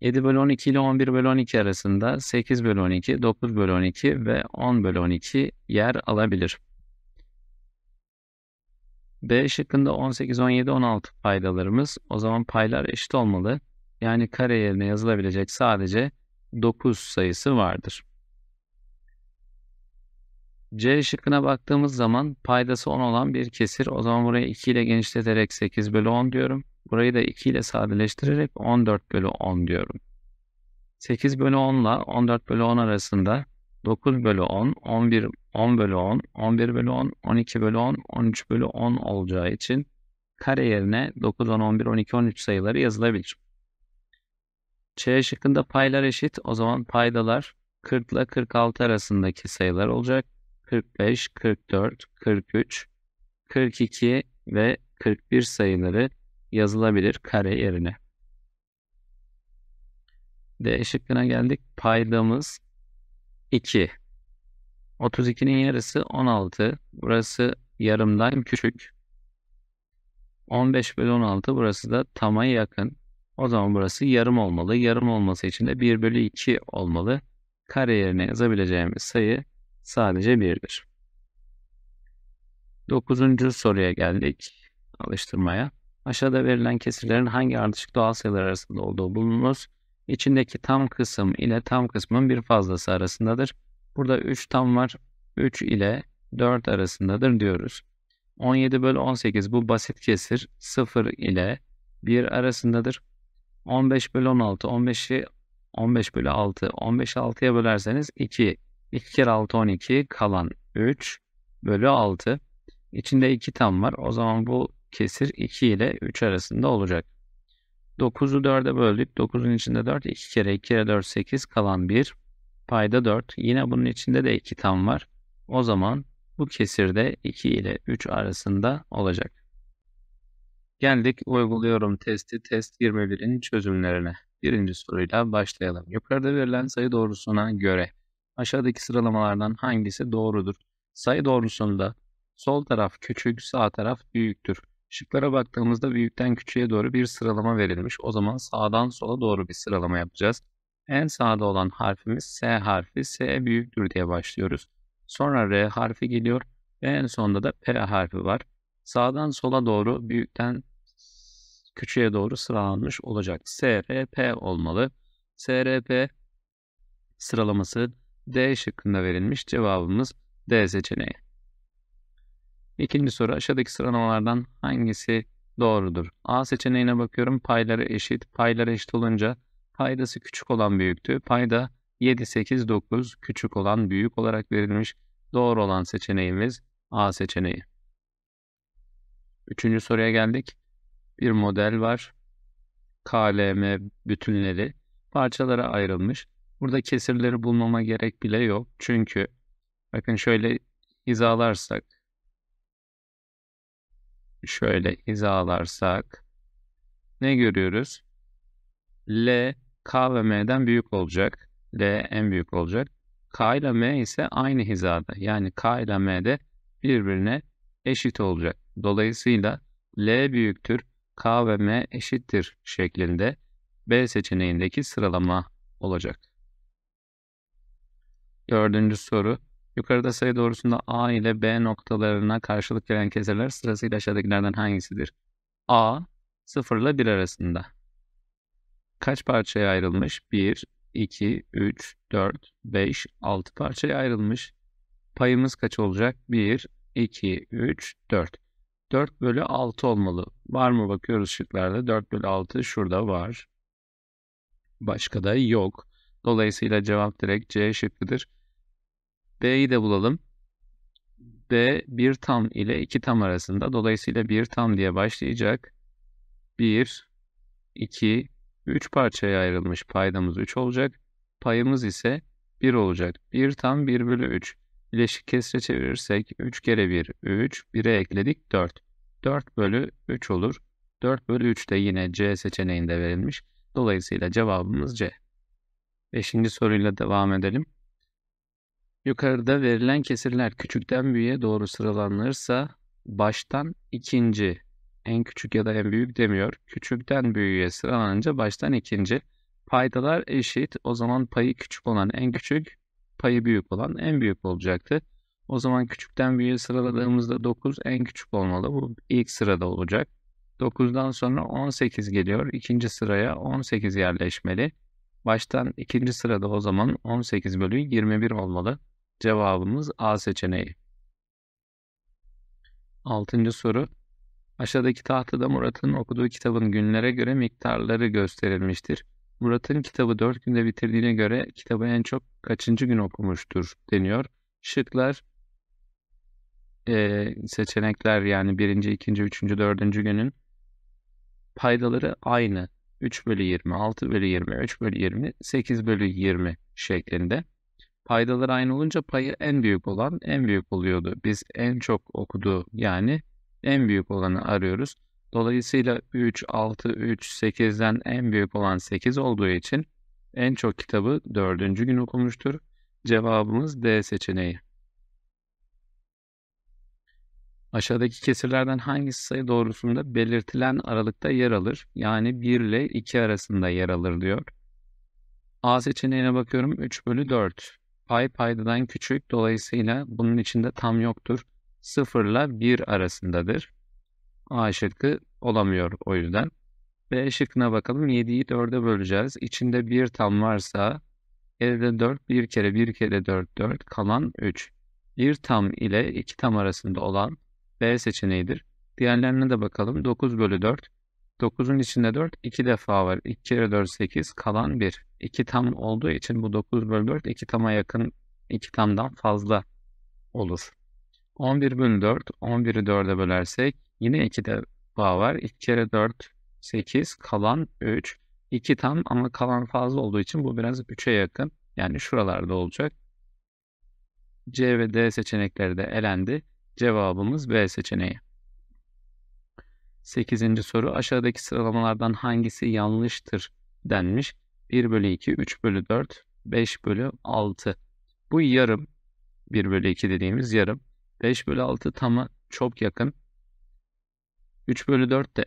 Speaker 1: 7 bölü 12 ile 11 bölü 12 arasında 8 bölü 12, 9 bölü 12 ve 10 bölü 12 yer alabilir. B şıkkında 18, 17, 16 paydalarımız. O zaman paylar eşit olmalı. Yani kare yerine yazılabilecek sadece 9 sayısı vardır. C şıkkına baktığımız zaman paydası 10 olan bir kesir. O zaman burayı 2 ile genişleterek 8 bölü 10 diyorum. Burayı da 2 ile sadeleştirerek 14 bölü 10 diyorum. 8 bölü 10 ile 14 bölü 10 arasında 9 bölü 10, 11, 10 bölü 10, 11 bölü 10, 12 bölü 10, 13 bölü 10 olacağı için kare yerine 9, 10, 11, 12, 13 sayıları yazılabilir. C şıkkında paylar eşit. O zaman paydalar 40 ile 46 arasındaki sayılar olacak. 45, 44, 43, 42 ve 41 sayıları yazılabilir kare yerine. D şıkkına geldik. Paydamız 2. 32'nin yarısı 16. Burası yarımdan küçük. 15 bölü 16 burası da tama yakın. O zaman burası yarım olmalı. Yarım olması için de 1 bölü 2 olmalı. Kare yerine yazabileceğimiz sayı sadece 1'dir. 9. soruya geldik. Alıştırmaya. Aşağıda verilen kesirlerin hangi ardışık doğal sayılar arasında olduğu bulunuz içindeki tam kısım ile tam kısmın bir fazlası arasındadır. Burada 3 tam var. 3 ile 4 arasındadır diyoruz. 17 bölü 18 bu basit kesir 0 ile 1 arasındadır. 15 bölü 16 15'i 15 bölü 6 15 6'ya bölerseniz 2 2 kere 6 12 kalan 3 bölü 6 içinde 2 tam var o zaman bu kesir 2 ile 3 arasında olacak. 9'u 4'e böldük. 9'un içinde 4. 2 kere 2 kere 4 8 kalan 1. Payda 4. Yine bunun içinde de 2 tam var. O zaman bu kesirde 2 ile 3 arasında olacak. Geldik uyguluyorum testi test 21'in çözümlerine. Birinci soruyla başlayalım. Yukarıda verilen sayı doğrusuna göre aşağıdaki sıralamalardan hangisi doğrudur? Sayı doğrusunda sol taraf küçük, sağ taraf büyüktür. Şıklara baktığımızda büyükten küçüğe doğru bir sıralama verilmiş. O zaman sağdan sola doğru bir sıralama yapacağız. En sağda olan harfimiz S harfi. S büyüktür diye başlıyoruz. Sonra R harfi geliyor ve en sonda da P harfi var. Sağdan sola doğru büyükten küçüğe doğru sıralanmış olacak. S R P olmalı. S R P sıralaması D şıkkında verilmiş. Cevabımız D seçeneği. İkinci soru aşağıdaki sıralamalardan hangisi doğrudur? A seçeneğine bakıyorum payları eşit. Payları eşit olunca paydası küçük olan büyüktü. Payda 7, 8, 9 küçük olan büyük olarak verilmiş. Doğru olan seçeneğimiz A seçeneği. Üçüncü soruya geldik. Bir model var. KLM bütünleri parçalara ayrılmış. Burada kesirleri bulmama gerek bile yok. Çünkü bakın şöyle hizalarsak şöyle hizalarsak ne görüyoruz? L, K ve M'den büyük olacak. L en büyük olacak. K ile M ise aynı hizada. Yani K ile M de birbirine eşit olacak. Dolayısıyla L büyüktür, K ve M eşittir şeklinde B seçeneğindeki sıralama olacak. Dördüncü soru. Yukarıda sayı doğrusunda A ile B noktalarına karşılık gelen keseler sırasıyla aşağıdakilerden hangisidir? A 0 ile 1 arasında. Kaç parçaya ayrılmış? 1, 2, 3, 4, 5, 6 parçaya ayrılmış. Payımız kaç olacak? 1, 2, 3, 4. 4 bölü 6 olmalı. Var mı bakıyoruz şıklarda. 4 bölü 6 şurada var. Başka da yok. Dolayısıyla cevap direkt C şıkkıdır. B'yi de bulalım. B 1 tam ile 2 tam arasında. Dolayısıyla 1 tam diye başlayacak. 1, 2, 3 parçaya ayrılmış paydamız 3 olacak. Payımız ise 1 olacak. 1 tam 1 bölü 3. Bileşik kesre çevirirsek 3 kere 1, 3. 1'e ekledik 4. 4 bölü 3 olur. 4 bölü 3 de yine C seçeneğinde verilmiş. Dolayısıyla cevabımız C. Beşinci soruyla devam edelim. Yukarıda verilen kesirler küçükten büyüğe doğru sıralanırsa baştan ikinci en küçük ya da en büyük demiyor. Küçükten büyüğe sıralanınca baştan ikinci. Paydalar eşit. O zaman payı küçük olan en küçük, payı büyük olan en büyük olacaktı. O zaman küçükten büyüğe sıraladığımızda 9 en küçük olmalı. Bu ilk sırada olacak. 9'dan sonra 18 geliyor. İkinci sıraya 18 yerleşmeli. Baştan ikinci sırada o zaman 18 bölü 21 olmalı. Cevabımız A seçeneği. Altıncı soru. Aşağıdaki tahtada Murat'ın okuduğu kitabın günlere göre miktarları gösterilmiştir. Murat'ın kitabı 4 günde bitirdiğine göre kitabı en çok kaçıncı gün okumuştur deniyor. Şıklar e, seçenekler yani birinci, ikinci, üçüncü, dördüncü günün paydaları aynı. 3 bölü 20, 6 bölü 20, 3 bölü 20, 8 bölü 20 şeklinde. Paydalar aynı olunca payı en büyük olan en büyük oluyordu. Biz en çok okudu yani en büyük olanı arıyoruz. Dolayısıyla 3, 6, 3, 8'den en büyük olan 8 olduğu için en çok kitabı 4. gün okumuştur. Cevabımız D seçeneği. Aşağıdaki kesirlerden hangisi sayı doğrusunda belirtilen aralıkta yer alır? Yani 1 ile 2 arasında yer alır diyor. A seçeneğine bakıyorum 3 bölü 4 pay paydadan küçük dolayısıyla bunun içinde tam yoktur. 0 ile 1 arasındadır. A şıkkı olamıyor o yüzden. B şıkkına bakalım. 7'yi 4'e böleceğiz. İçinde 1 tam varsa elde 4 1 kere 1 kere 4 4 kalan 3. 1 tam ile 2 tam arasında olan B seçeneğidir. Diğerlerine de bakalım. 9 bölü 4 9'un içinde 4 2 defa var. 2 kere 4 8 kalan 1. 2 tam olduğu için bu 9 bölü 4 2 tama yakın 2 tamdan fazla olur. 11 bölü 4 11'i 4'e bölersek yine 2 defa var. 2 kere 4 8 kalan 3. 2 tam ama kalan fazla olduğu için bu biraz 3'e yakın. Yani şuralarda olacak. C ve D seçenekleri de elendi. Cevabımız B seçeneği. 8. soru aşağıdaki sıralamalardan hangisi yanlıştır denmiş. 1 bölü 2, 3 bölü 4, 5 bölü 6. Bu yarım 1 bölü 2 dediğimiz yarım. 5 bölü 6 tama çok yakın. 3 bölü 4 de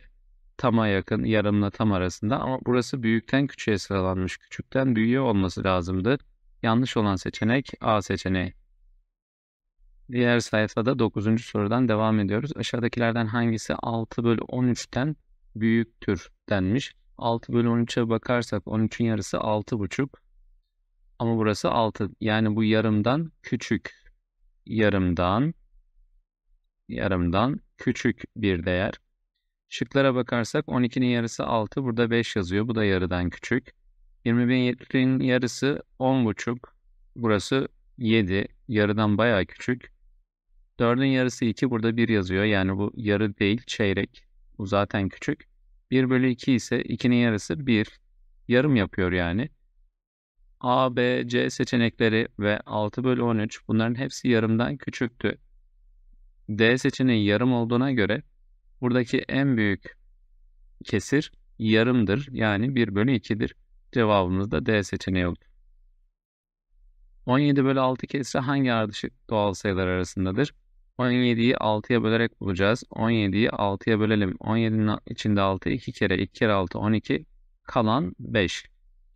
Speaker 1: tama yakın yarımla tam arasında ama burası büyükten küçüğe sıralanmış. Küçükten büyüğe olması lazımdı. Yanlış olan seçenek A seçeneği. Diğer sayfada 9. sorudan devam ediyoruz. Aşağıdakilerden hangisi 6 bölü 13'ten büyüktür denmiş. 6 bölü 13'e bakarsak 13'ün yarısı 6,5. Ama burası 6. Yani bu yarımdan küçük. Yarımdan yarımdan küçük bir değer. Şıklara bakarsak 12'nin yarısı 6. Burada 5 yazıyor. Bu da yarıdan küçük. 21'in yarısı 10,5. Burası 7. Yarıdan bayağı küçük. 4'ün yarısı 2 burada 1 yazıyor. Yani bu yarı değil çeyrek. Bu zaten küçük. 1 bölü 2 ise 2'nin yarısı 1. Yarım yapıyor yani. A, B, C seçenekleri ve 6 bölü 13 bunların hepsi yarımdan küçüktü. D seçeneği yarım olduğuna göre buradaki en büyük kesir yarımdır. Yani 1 bölü 2'dir. Cevabımız da D seçeneği olur. 17 bölü 6 kesri hangi ardışık doğal sayılar arasındadır? 17'yi 6'ya bölerek bulacağız. 17'yi 6'ya bölelim. 17'nin içinde 6 2 kere 2 kere 6 12 kalan 5.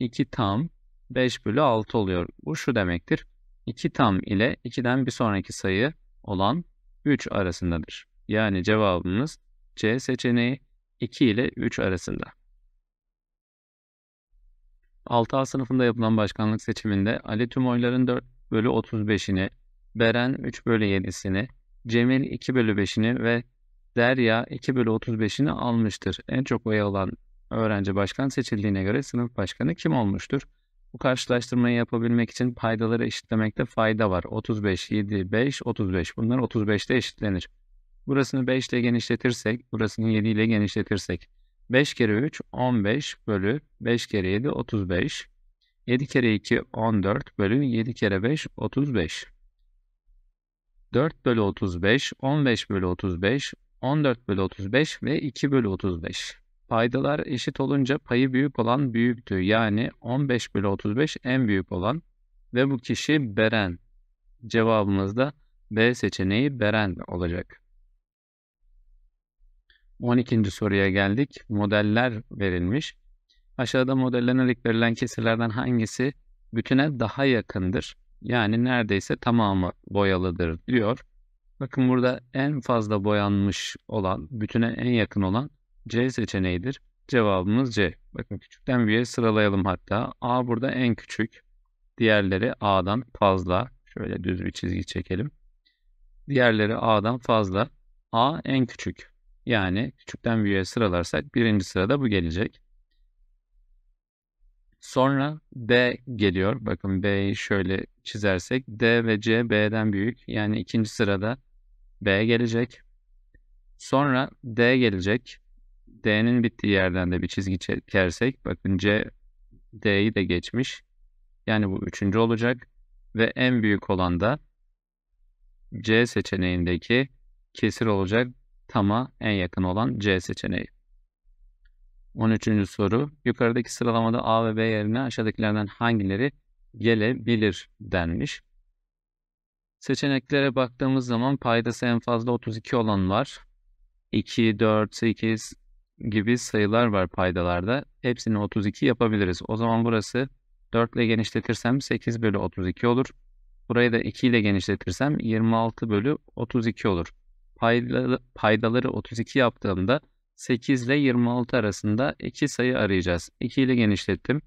Speaker 1: 2 tam 5 bölü 6 oluyor. Bu şu demektir. 2 tam ile 2'den bir sonraki sayı olan 3 arasındadır. Yani cevabımız C seçeneği 2 ile 3 arasında. 6A sınıfında yapılan başkanlık seçiminde Ali tüm oyların 4 bölü 35'ini, Beren 3 bölü 7'sini, Cemil 2 bölü 5'ini ve Derya 2 bölü 35'ini almıştır. En çok oy alan öğrenci başkan seçildiğine göre sınıf başkanı kim olmuştur? Bu karşılaştırmayı yapabilmek için paydaları eşitlemekte fayda var. 35, 7, 5, 35. Bunlar 35'te eşitlenir. Burasını 5 ile genişletirsek, burasını 7 ile genişletirsek. 5 kere 3, 15 bölü 5 kere 7, 35. 7 kere 2, 14 bölü 7 kere 5, 35. 4 bölü 35, 15 bölü 35, 14 bölü 35 ve 2 bölü 35. Paydalar eşit olunca payı büyük olan büyüktü. Yani 15 bölü 35 en büyük olan ve bu kişi Beren. Cevabımız da B seçeneği Beren olacak. 12. soruya geldik. Modeller verilmiş. Aşağıda modellenerek verilen kesirlerden hangisi bütüne daha yakındır? Yani neredeyse tamamı boyalıdır diyor. Bakın burada en fazla boyanmış olan, bütüne en yakın olan C seçeneğidir. Cevabımız C. Bakın küçükten büyüğe sıralayalım hatta. A burada en küçük. Diğerleri A'dan fazla. Şöyle düz bir çizgi çekelim. Diğerleri A'dan fazla. A en küçük. Yani küçükten büyüğe sıralarsak birinci sırada bu gelecek. Sonra D geliyor. Bakın B'yi şöyle çizersek D ve C B'den büyük. Yani ikinci sırada B gelecek. Sonra D gelecek. D'nin bittiği yerden de bir çizgi çekersek bakın C D'yi de geçmiş. Yani bu üçüncü olacak. Ve en büyük olan da C seçeneğindeki kesir olacak tama en yakın olan C seçeneği. 13. soru. Yukarıdaki sıralamada A ve B yerine aşağıdakilerden hangileri gelebilir denmiş. Seçeneklere baktığımız zaman paydası en fazla 32 olan var. 2, 4, 8 gibi sayılar var paydalarda. Hepsini 32 yapabiliriz. O zaman burası 4 ile genişletirsem 8 bölü 32 olur. Burayı da 2 ile genişletirsem 26 bölü 32 olur. Paydalı, paydaları 32 yaptığımda 8 ile 26 arasında 2 sayı arayacağız. 2 ile genişlettim.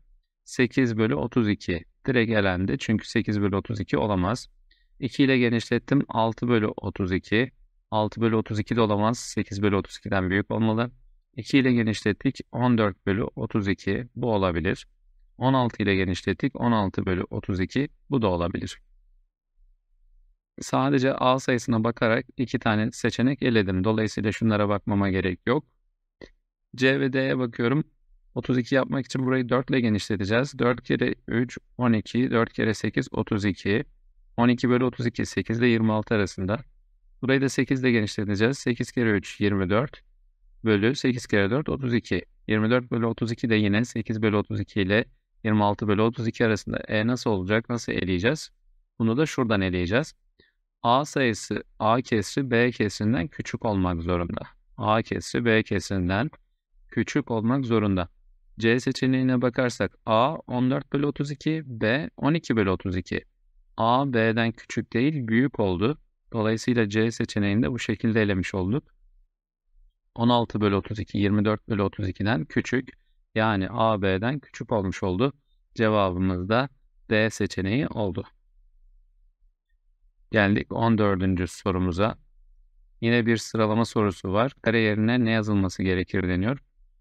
Speaker 1: 8 bölü 32 direkt elendi. Çünkü 8 bölü 32 olamaz. 2 ile genişlettim. 6 bölü 32. 6 bölü 32 de olamaz. 8 bölü 32'den büyük olmalı. 2 ile genişlettik. 14 bölü 32 bu olabilir. 16 ile genişlettik. 16 bölü 32 bu da olabilir. Sadece A sayısına bakarak iki tane seçenek eledim. Dolayısıyla şunlara bakmama gerek yok. C ve D'ye bakıyorum. 32 yapmak için burayı 4 ile genişleteceğiz. 4 kere 3 12, 4 kere 8 32. 12 bölü 32 8 ile 26 arasında. Burayı da 8 ile genişleteceğiz. 8 kere 3 24 bölü 8 kere 4 32. 24 bölü 32 de yine 8 bölü 32 ile 26 bölü 32 arasında. E nasıl olacak? Nasıl eleyeceğiz? Bunu da şuradan eleyeceğiz. A sayısı A kesri B kesrinden küçük olmak zorunda. A kesri B kesrinden küçük olmak zorunda. C seçeneğine bakarsak A 14 bölü 32, B 12 bölü 32. A B'den küçük değil büyük oldu. Dolayısıyla C seçeneğini de bu şekilde elemiş olduk. 16 bölü 32 24 bölü 32'den küçük yani A B'den küçük olmuş oldu. Cevabımız da D seçeneği oldu. Geldik 14. sorumuza. Yine bir sıralama sorusu var. Kare yerine ne yazılması gerekir deniyor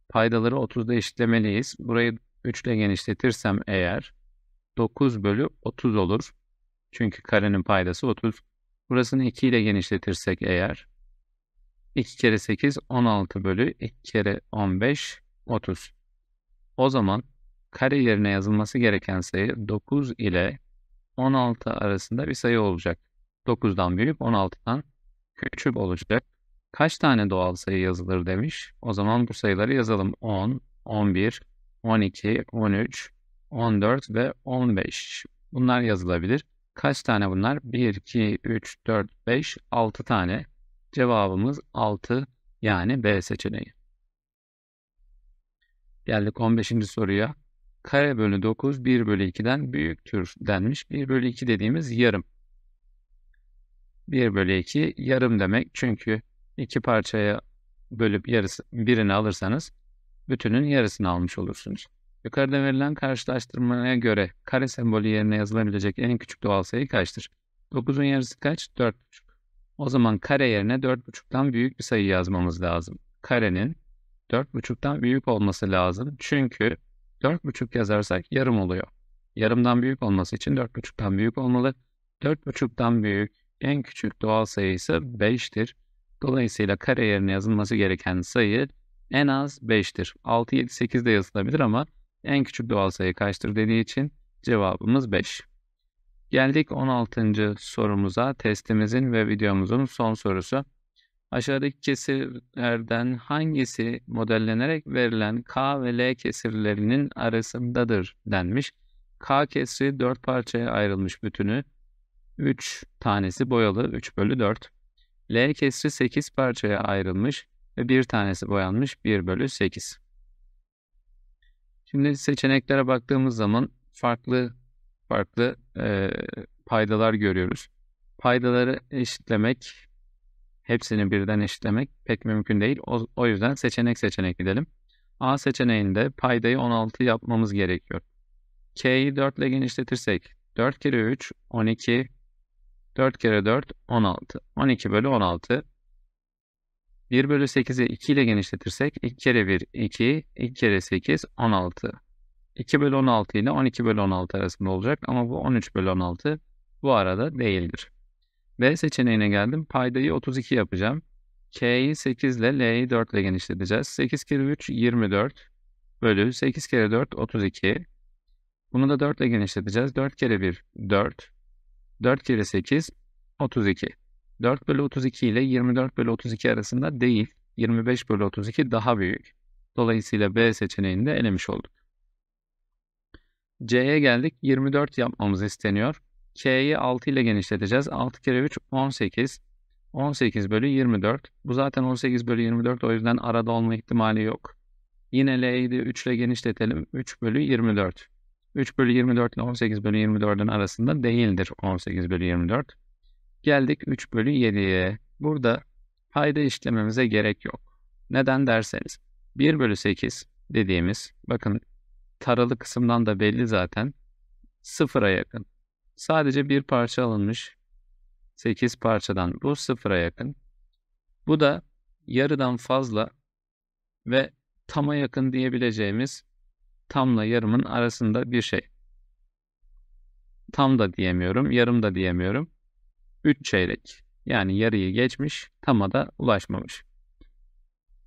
Speaker 1: paydaları 30'da eşitlemeliyiz. Burayı 3 ile genişletirsem eğer 9 bölü 30 olur. Çünkü karenin paydası 30. Burasını 2 ile genişletirsek eğer 2 kere 8 16 bölü 2 kere 15 30. O zaman kare yerine yazılması gereken sayı 9 ile 16 arasında bir sayı olacak. 9'dan büyük 16'dan küçük olacak. Kaç tane doğal sayı yazılır demiş. O zaman bu sayıları yazalım. 10, 11, 12, 13, 14 ve 15. Bunlar yazılabilir. Kaç tane bunlar? 1, 2, 3, 4, 5, 6 tane. Cevabımız 6 yani B seçeneği. Geldik 15. soruya. Kare bölü 9 1 bölü 2'den büyüktür denmiş. 1 bölü 2 dediğimiz yarım. 1 bölü 2 yarım demek çünkü iki parçaya bölüp yarısı, birini alırsanız bütünün yarısını almış olursunuz. Yukarıda verilen karşılaştırmaya göre kare sembolü yerine yazılabilecek en küçük doğal sayı kaçtır? 9'un yarısı kaç? 4,5. O zaman kare yerine 4,5'tan büyük bir sayı yazmamız lazım. Karenin 4,5'tan büyük olması lazım. Çünkü 4,5 yazarsak yarım oluyor. Yarımdan büyük olması için 4,5'tan büyük olmalı. 4,5'tan büyük en küçük doğal sayı ise 5'tir. Dolayısıyla kare yerine yazılması gereken sayı en az 5'tir. 6, 7, 8 de yazılabilir ama en küçük doğal sayı kaçtır dediği için cevabımız 5. Geldik 16. sorumuza. Testimizin ve videomuzun son sorusu. Aşağıdaki kesirlerden hangisi modellenerek verilen K ve L kesirlerinin arasındadır denmiş. K kesri 4 parçaya ayrılmış bütünü. 3 tanesi boyalı 3 bölü 4. L kesri 8 parçaya ayrılmış ve bir tanesi boyanmış 1 bölü 8. Şimdi seçeneklere baktığımız zaman farklı farklı e, paydalar görüyoruz. Paydaları eşitlemek, hepsini birden eşitlemek pek mümkün değil. O, o yüzden seçenek seçenek gidelim. A seçeneğinde paydayı 16 yapmamız gerekiyor. K'yi 4 ile genişletirsek 4 kere 3 12 4 kere 4 16. 12 bölü 16. 1 bölü 8'i 2 ile genişletirsek 2 kere 1 2, 2 kere 8 16. 2 bölü 16 ile 12 bölü 16 arasında olacak ama bu 13 bölü 16 bu arada değildir. B seçeneğine geldim. Paydayı 32 yapacağım. K'yi 8 ile L'yi 4 ile genişleteceğiz. 8 kere 3 24 bölü 8 kere 4 32. Bunu da 4 ile genişleteceğiz. 4 kere 1 4 4 kere 8 32. 4 bölü 32 ile 24 bölü 32 arasında değil 25 bölü 32 daha büyük. Dolayısıyla B seçeneğini de elemiş olduk. C'ye geldik. 24 yapmamız isteniyor. K'yi 6 ile genişleteceğiz. 6 kere 3 18. 18 bölü 24. Bu zaten 18 bölü 24 o yüzden arada olma ihtimali yok. Yine L'yi de 3 ile genişletelim. 3 bölü 24. 3 bölü 24 ile 18 bölü 24'ün arasında değildir 18 bölü 24. Geldik 3 bölü 7'ye. Burada payda işlememize gerek yok. Neden derseniz 1 bölü 8 dediğimiz bakın taralı kısımdan da belli zaten sıfıra yakın. Sadece bir parça alınmış 8 parçadan bu sıfıra yakın. Bu da yarıdan fazla ve tama yakın diyebileceğimiz tamla yarımın arasında bir şey. Tam da diyemiyorum, yarım da diyemiyorum. 3 çeyrek. Yani yarıyı geçmiş, tama da ulaşmamış.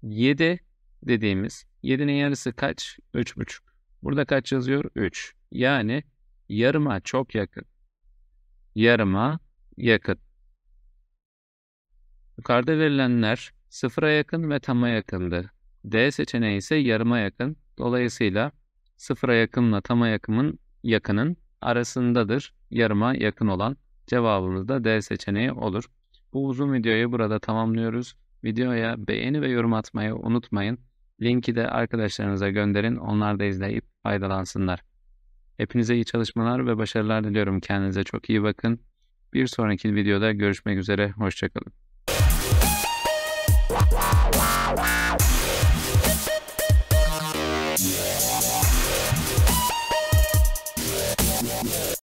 Speaker 1: 7 dediğimiz 7'nin yarısı kaç? 3,5. Burada kaç yazıyor? 3. Yani yarıma çok yakın. Yarıma yakın. Yukarıda verilenler sıfıra yakın ve tama yakındı. D seçeneği ise yarıma yakın. Dolayısıyla sıfıra yakınla tama yakımın yakının arasındadır. Yarıma yakın olan cevabımız da D seçeneği olur. Bu uzun videoyu burada tamamlıyoruz. Videoya beğeni ve yorum atmayı unutmayın. Linki de arkadaşlarınıza gönderin. Onlar da izleyip faydalansınlar. Hepinize iyi çalışmalar ve başarılar diliyorum. Kendinize çok iyi bakın. Bir sonraki videoda görüşmek üzere. Hoşçakalın.